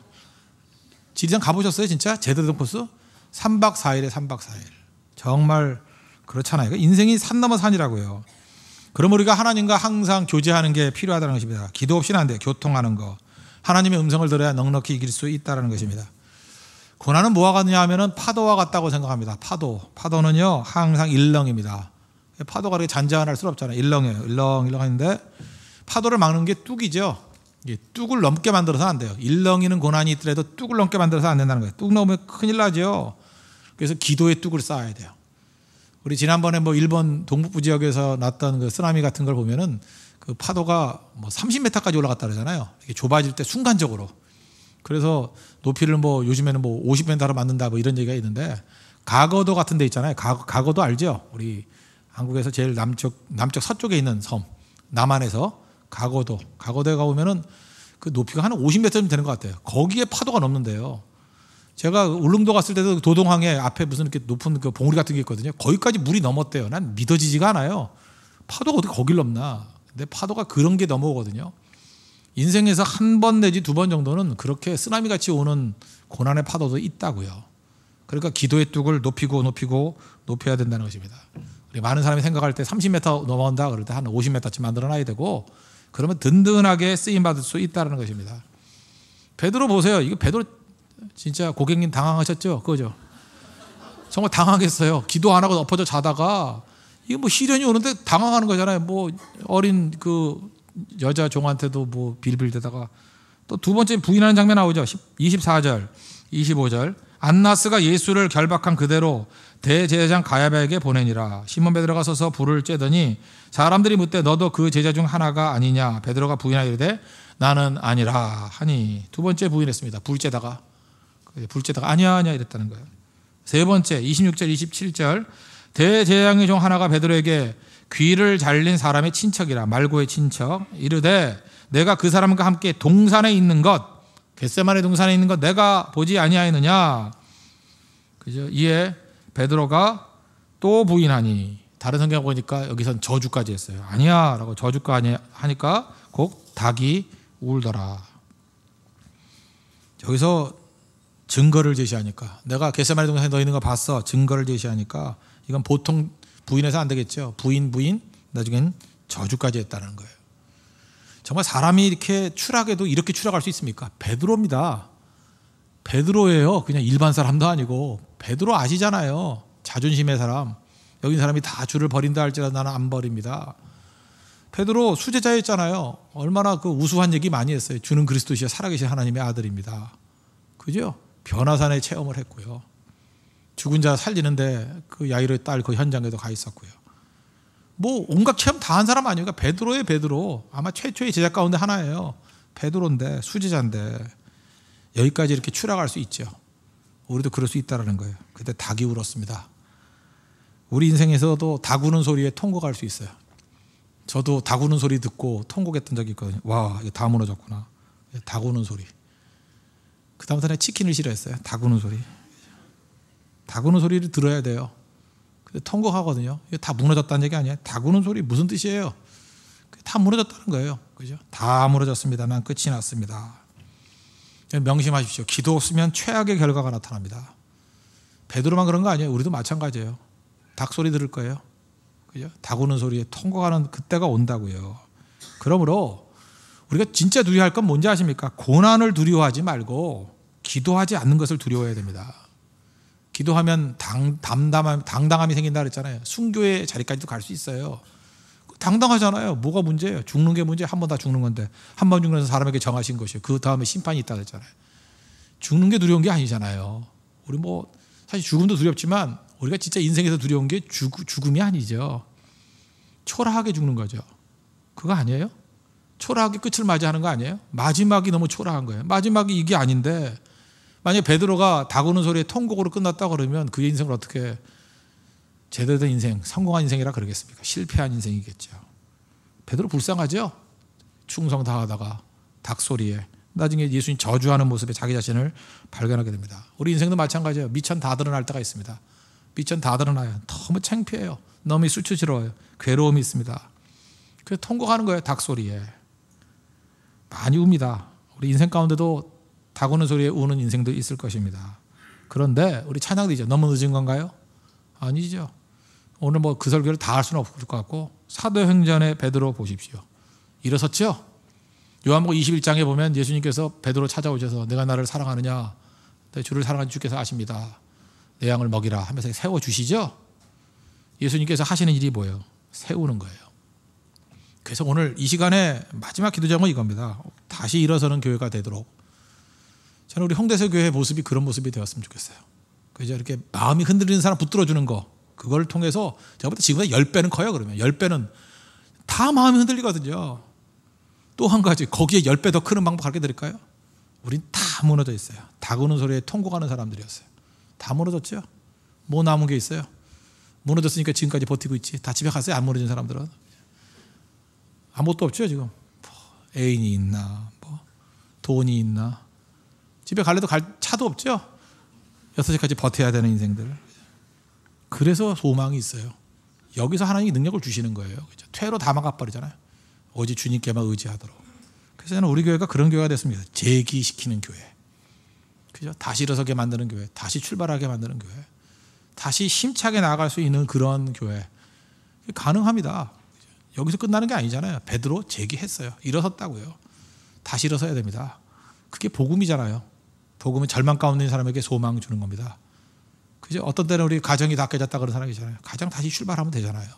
지리산 가보셨어요 진짜 제대로 된 코스? 3박 4일에 3박 4일. 정말 그렇잖아요. 인생이 산 넘어 산이라고요. 그럼 우리가 하나님과 항상 교제하는 게 필요하다는 것입니다. 기도 없이는 안 돼요. 교통하는 거. 하나님의 음성을 들어야 넉넉히 이길 수 있다는 것입니다. 고난은 뭐와 같냐 하면은 파도와 같다고 생각합니다. 파도. 파도는요, 항상 일렁입니다. 파도가 이렇게 잔잔할 수 없잖아요. 일렁이에요 일렁, 일렁 하는데 파도를 막는 게 뚝이죠. 이게 뚝을 넘게 만들어서 안 돼요. 일렁이는 고난이 있더라도 뚝을 넘게 만들어서 안 된다는 거예요. 뚝 넘으면 큰일 나죠. 그래서 기도의 뚝을 쌓아야 돼요. 우리 지난번에 뭐 일본 동북부 지역에서 났던 그 쓰나미 같은 걸 보면은 그 파도가 뭐 30m까지 올라갔다 그러잖아요. 이게 좁아질 때 순간적으로. 그래서 높이를 뭐 요즘에는 뭐 50m로 맞는다 뭐 이런 얘기가 있는데 가거도 같은 데 있잖아요. 가, 가거도 알죠? 우리 한국에서 제일 남쪽 남쪽 서쪽에 있는 섬 남한에서 가거도 가거도에 가보면은 그 높이가 한 50m 쯤 되는 것 같아요. 거기에 파도가 넘는데요. 제가 울릉도 갔을 때도 도동항에 앞에 무슨 이렇게 높은 그 봉우리 같은 게 있거든요. 거기까지 물이 넘었대요. 난 믿어지지가 않아요. 파도가 어떻게 거길 넘나. 근데 파도가 그런 게 넘어오거든요. 인생에서 한 번 내지 두 번 정도는 그렇게 쓰나미 같이 오는 고난의 파도도 있다고요. 그러니까 기도의 뚝을 높이고 높이고 높여야 된다는 것입니다. 많은 사람이 생각할 때 30m 넘어온다 그럴 때 한 50m쯤 만들어 놔야 되고 그러면 든든하게 쓰임 받을 수 있다는 것입니다. 베드로 보세요. 이거 베드로 진짜 고객님 당황하셨죠? 그죠 정말 당황했어요. 기도 안 하고 엎어져 자다가 이게 뭐 시련이 오는데 당황하는 거잖아요. 뭐 어린 그 여자 종한테도 뭐 빌빌대다가 또 두 번째 부인하는 장면 나오죠. 24절, 25절. 안나스가 예수를 결박한 그대로 대제장 가야바에게 보내니라. 신문 베드로가 서서 불을 쬐더니 사람들이 묻되 너도 그 제자 중 하나가 아니냐. 베드로가 부인하이르되 나는 아니라 하니 두 번째 부인했습니다. 불 쬐다가 불제다가 아니야 아니야 이랬다는 거예요. 세 번째 26절 27절 대재앙의 종 하나가 베드로에게 귀를 잘린 사람의 친척이라 말고의 친척 이르되 내가 그 사람과 함께 동산에 있는 것 겟세마네 동산에 있는 것 내가 보지 아니하였느냐 그죠 이에 베드로가 또 부인하니 다른 성경 보니까 여기선 저주까지 했어요 아니야라고 저주까지 하니까 곡 닭이 울더라 여기서 증거를 제시하니까 내가 개세마리 동산에 너 있는 거 봤어 증거를 제시하니까 이건 보통 부인해서 안 되겠죠 부인 부인 나중엔 저주까지 했다는 거예요 정말 사람이 이렇게 추락해도 이렇게 추락할 수 있습니까 베드로입니다 베드로예요 그냥 일반 사람도 아니고 베드로 아시잖아요 자존심의 사람 여기 사람이 다 주를 버린다 할지라도 나는 안 버립니다 베드로 수제자였잖아요 얼마나 그 우수한 얘기 많이 했어요 주는 그리스도시여 살아계신 하나님의 아들입니다 그죠? 변화산에 체험을 했고요. 죽은 자 살리는데 그 야이로의 딸 그 현장에도 가 있었고요. 뭐 온갖 체험 다 한 사람 아닙니까? 그러니까 베드로의 베드로. 아마 최초의 제자 가운데 하나예요. 베드로인데 수지자인데 여기까지 이렇게 추락할 수 있죠. 우리도 그럴 수 있다라는 거예요. 그때 닭이 울었습니다. 우리 인생에서도 닭 우는 소리에 통곡할 수 있어요. 저도 닭 우는 소리 듣고 통곡했던 적이 있거든요. 와, 이다 무너졌구나. 닭 우는 소리. 그 다음 사람이 치킨을 싫어했어요. 다 구는 소리. 다 구는 소리를 들어야 돼요. 통곡하거든요. 다 무너졌다는 얘기 아니에요. 다 구는 소리 무슨 뜻이에요? 다 무너졌다는 거예요. 그죠? 다무너졌습니다난 끝이 났습니다. 명심하십시오. 기도 없으면 최악의 결과가 나타납니다. 베드로만 그런 거 아니에요. 우리도 마찬가지예요. 닭 소리 들을 거예요. 그죠? 닭 우는 소리에 통곡하는 그때가 온다고요. 그러므로 우리가 진짜 두려워할 건 뭔지 아십니까? 고난을 두려워하지 말고 기도하지 않는 것을 두려워해야 됩니다. 기도하면 당, 담담함, 당당함이 생긴다 그랬잖아요. 순교의 자리까지도 갈 수 있어요. 그 당당하잖아요. 뭐가 문제예요? 죽는 게 문제. 한 번 다 죽는 건데 한 번 죽는 사람에게 정하신 것이에요. 그 다음에 심판이 있다 그랬잖아요. 죽는 게 두려운 게 아니잖아요. 우리 뭐 사실 죽음도 두렵지만 우리가 진짜 인생에서 두려운 게 죽, 죽음이 아니죠. 초라하게 죽는 거죠. 그거 아니에요? 초라하게 끝을 맞이하는 거 아니에요? 마지막이 너무 초라한 거예요. 마지막이 이게 아닌데 만약에 베드로가 다구는 소리에 통곡으로 끝났다 그러면 그의 인생을 어떻게 제대로 된 인생, 성공한 인생이라 그러겠습니까? 실패한 인생이겠죠. 베드로 불쌍하죠? 충성 다하다가 닭소리에 나중에 예수님 저주하는 모습에 자기 자신을 발견하게 됩니다. 우리 인생도 마찬가지예요. 미천 다 드러날 때가 있습니다. 미천 다 드러나요. 너무 창피해요. 너무 수치스러워요. 괴로움이 있습니다. 그래서 통곡하는 거예요. 닭소리에. 많이 웁니다. 우리 인생 가운데도 다고는 소리에 우는 인생도 있을 것입니다. 그런데 우리 찬양도 이제 너무 늦은 건가요? 아니죠. 오늘 뭐 그 설교를 다 할 수는 없을 것 같고 사도행전의 베드로 보십시오. 일어섰죠? 요한복음 21장에 보면 예수님께서 베드로 찾아오셔서 내가 나를 사랑하느냐 내 네, 주를 사랑하는 주께서 아십니다. 내 양을 먹이라 하면서 세워 주시죠. 예수님께서 하시는 일이 뭐예요? 세우는 거예요. 그래서 오늘 이 시간에 마지막 기도 제목 이겁니다. 다시 일어서는 교회가 되도록 저는 우리 홍대서 교회의 모습이 그런 모습이 되었으면 좋겠어요. 그죠? 이렇게 마음이 흔들리는 사람 붙들어주는 거. 그걸 통해서 제가 볼때 지금보다 10배는 커요, 그러면. 10배는. 다 마음이 흔들리거든요. 또 한 가지. 거기에 10배 더 크는 방법 가르쳐 드릴까요? 우린 다 무너져 있어요. 다 구는 소리에 통곡하는 사람들이었어요. 다 무너졌죠? 뭐 남은 게 있어요? 무너졌으니까 지금까지 버티고 있지. 다 집에 갔어요. 안 무너진 사람들은. 아무것도 없죠, 지금. 뭐 애인이 있나, 뭐 돈이 있나, 집에 갈래도 갈 차도 없죠. 6시까지 버텨야 되는 인생들. 그래서 소망이 있어요. 여기서 하나님이 능력을 주시는 거예요. 그렇죠? 퇴로 다 막아버리잖아요. 오직 주님께만 의지하도록. 그래서 저는 우리 교회가 그런 교회가 됐습니다. 재기시키는 교회. 그죠? 다시 일어서게 만드는 교회. 다시 출발하게 만드는 교회. 다시 힘차게 나아갈 수 있는 그런 교회. 가능합니다. 여기서 끝나는 게 아니잖아요. 베드로 재기했어요. 일어섰다고요. 다시 일어서야 됩니다. 그게 복음이잖아요. 복음은 절망 가운데 있는 사람에게 소망 주는 겁니다. 그죠? 어떤 때는 우리 가정이 다 깨졌다 그런 사람 있잖아요. 가정 다시 출발하면 되잖아요.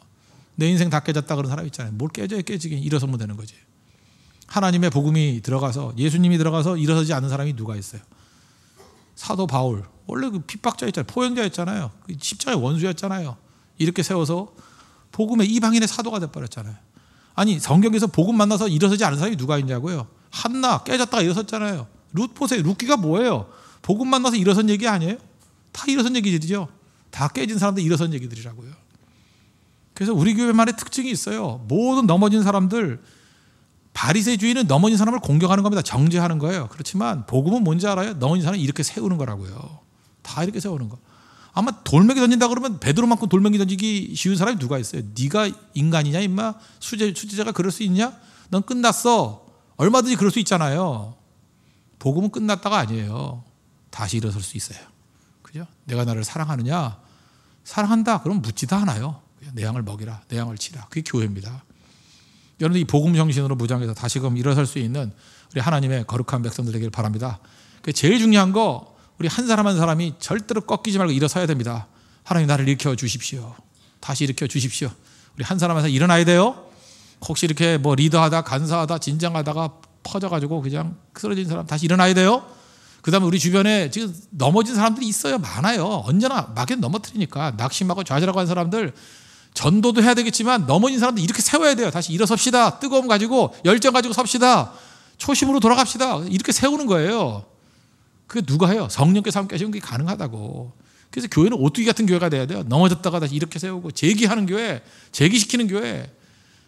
내 인생 다 깨졌다 그런 사람 있잖아요. 뭘 깨져야 깨지긴 일어서면 되는 거지. 하나님의 복음이 들어가서 예수님이 들어가서 일어서지 않는 사람이 누가 있어요? 사도 바울 원래 그 핍박자였잖아요. 포행자였잖아요. 그 십자의 원수였잖아요. 이렇게 세워서 복음의 이방인의 사도가 돼버렸잖아요. 아니 성경에서 복음 만나서 일어서지 않은 사람이 누가 있냐고요? 한나 깨졌다가 일어섰잖아요. 룻 보세요. 룻기가 뭐예요? 복음 만나서 일어선 얘기 아니에요? 다 일어선 얘기들이죠. 다 깨진 사람들 일어선 얘기들이라고요. 그래서 우리 교회만의 특징이 있어요. 모든 넘어진 사람들 바리새주의는 넘어진 사람을 공격하는 겁니다. 정죄하는 거예요. 그렇지만 복음은 뭔지 알아요? 넘어진 사람을 이렇게 세우는 거라고요. 다 이렇게 세우는 거. 아마 돌멩이 던진다 그러면 베드로만큼 돌멩이 던지기 쉬운 사람이 누가 있어요? 네가 인간이냐 임마? 수제 수제자가 그럴 수 있냐? 넌 끝났어. 얼마든지 그럴 수 있잖아요. 복음은 끝났다가 아니에요. 다시 일어설 수 있어요. 그죠? 내가 나를 사랑하느냐? 사랑한다. 그럼 묻지도 않아요. 내 양을 먹이라, 내 양을 치라. 그게 교회입니다. 여러분 이 복음 정신으로 무장해서 다시금 일어설 수 있는 우리 하나님의 거룩한 백성들 되기 바랍니다. 그 제일 중요한 거 우리 한 사람 한 사람이 절대로 꺾이지 말고 일어서야 됩니다. 하나님 나를 일으켜 주십시오. 다시 일으켜 주십시오. 우리 한 사람 한 사람 일어나야 돼요. 혹시 이렇게 뭐 리더하다 간사하다 진장하다가 퍼져가지고 그냥 쓰러진 사람 다시 일어나야 돼요. 그 다음에 우리 주변에 지금 넘어진 사람들이 있어요. 많아요. 언제나 막연 넘어뜨리니까. 낙심하고 좌절하고 한 사람들 전도도 해야 되겠지만 넘어진 사람들 이렇게 세워야 돼요. 다시 일어섭시다. 뜨거움 가지고 열정 가지고 섭시다. 초심으로 돌아갑시다. 이렇게 세우는 거예요. 그게 누가 해요? 성령께서 함께 하시는 게 가능하다고. 그래서 교회는 오뚜기 같은 교회가 돼야 돼요. 넘어졌다가 다시 이렇게 세우고 재기하는 교회, 재기시키는 교회.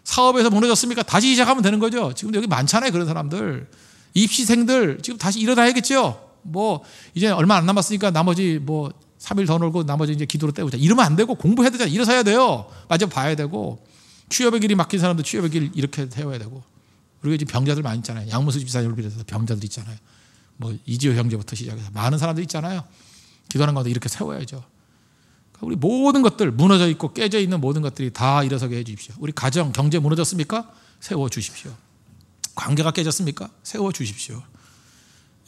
사업에서 무너졌습니까? 다시 시작하면 되는 거죠. 지금 여기 많잖아요. 그런 사람들. 입시생들 지금 다시 일어나야겠죠. 뭐 이제 얼마 안 남았으니까 나머지 뭐 3일 더 놀고 나머지 이제 기도로 때우자. 이러면 안 되고 공부해야 되잖아. 일어서야 돼요. 맞아 봐야 되고 취업의 길이 막힌 사람도 취업의 길 이렇게 세워야 되고. 그리고 이제 병자들 많이 있잖아요. 양무수 집사님을 비롯해서 병자들 있잖아요. 뭐 이지호 형제부터 시작해서 많은 사람들 있잖아요. 기도하는 가운데 이렇게 세워야죠. 그러니까 우리 모든 것들 무너져 있고 깨져 있는 모든 것들이 다 일어서게 해 주십시오. 우리 가정, 경제 무너졌습니까? 세워 주십시오. 관계가 깨졌습니까? 세워 주십시오.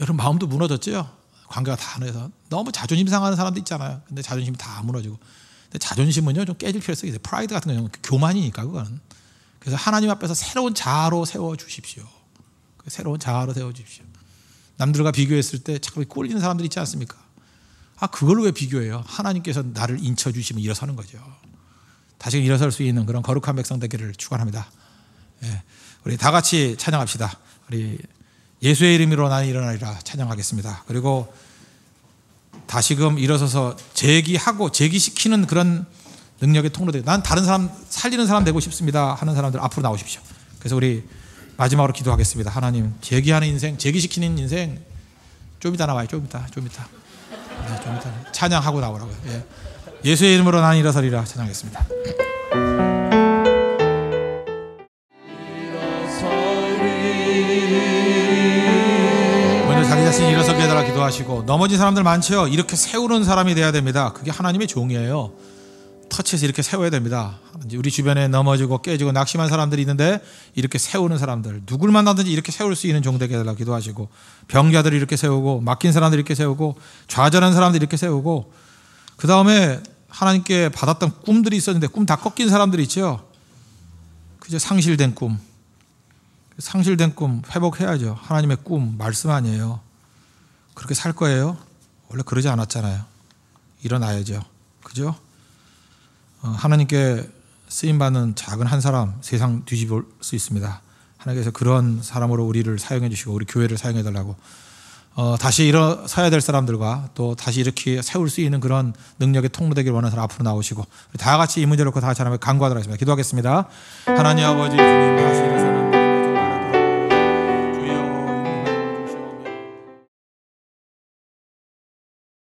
여러분 마음도 무너졌죠? 관계가 다 안에서 너무 자존심 상하는 사람도 있잖아요. 근데 자존심이 다 무너지고. 근데 자존심은요 좀 깨질 필요성이 있어요. 프라이드 같은 경우 교만이니까 그거는. 그래서 하나님 앞에서 새로운 자아로 세워 주십시오. 그 새로운 자아로 세워 주십시오. 남들과 비교했을 때 자꾸 꼴리는 사람들 있지 않습니까? 아, 그걸왜 비교해요? 하나님께서 나를 인쳐주시면 일어서는 거죠. 다시 일어설 수 있는 그런 거룩한 백성 되기를 축원합니다. 예, 우리 다 같이 찬양합시다. 우리 예수의 이름으로 나는 일어나리라 찬양하겠습니다. 그리고 다시금 일어서서 제기하고 제기시키는 그런 능력의 통로 되난 다른 사람 살리는 사람 되고 싶습니다 하는 사람들 앞으로 나오십시오. 그래서 우리 마지막으로 기도하겠습니다. 하나님 제기하는 인생, 제기시키는 인생 좀 이따 나와요. 좀 이따, 좀 이따. 네, 좀 이따 찬양하고 나오라고 예. 예수의 이름으로 난 일어서리라 찬양하겠습니다. 먼저 자기 자신 일어서 깨달아 기도하시고 넘어진 사람들 많죠. 이렇게 세우는 사람이 돼야 됩니다. 그게 하나님의 종이에요. 터치해서 이렇게 세워야 됩니다. 우리 주변에 넘어지고 깨지고 낙심한 사람들이 있는데 이렇게 세우는 사람들 누굴 만나든지 이렇게 세울 수 있는 종되게 해달라 기도하시고 병자들을 이렇게 세우고 막힌 사람들이 렇게 세우고 좌절한 사람들이 이렇게 세우고 그 다음에 하나님께 받았던 꿈들이 있었는데 꿈 다 꺾인 사람들이 있죠. 그저 상실된 꿈. 상실된 꿈 회복해야죠. 하나님의 꿈 말씀 아니에요. 그렇게 살 거예요. 원래 그러지 않았잖아요. 일어나야죠. 그죠? 어, 하나님께 쓰임받는 작은 한 사람 세상 뒤집을 수 있습니다. 하나님께서 그런 사람으로 우리를 사용해 주시고 우리 교회를 사용해 달라고 어, 다시 일어서야 될 사람들과 또 다시 이렇게 세울 수 있는 그런 능력의 통로 되길 원하는 사람 앞으로 나오시고 다 같이 이 문제를 놓고 다 같이 하나님께 간구하도록 하겠습니다. 기도하겠습니다. 하나님 아버지 주님 다시 일어서는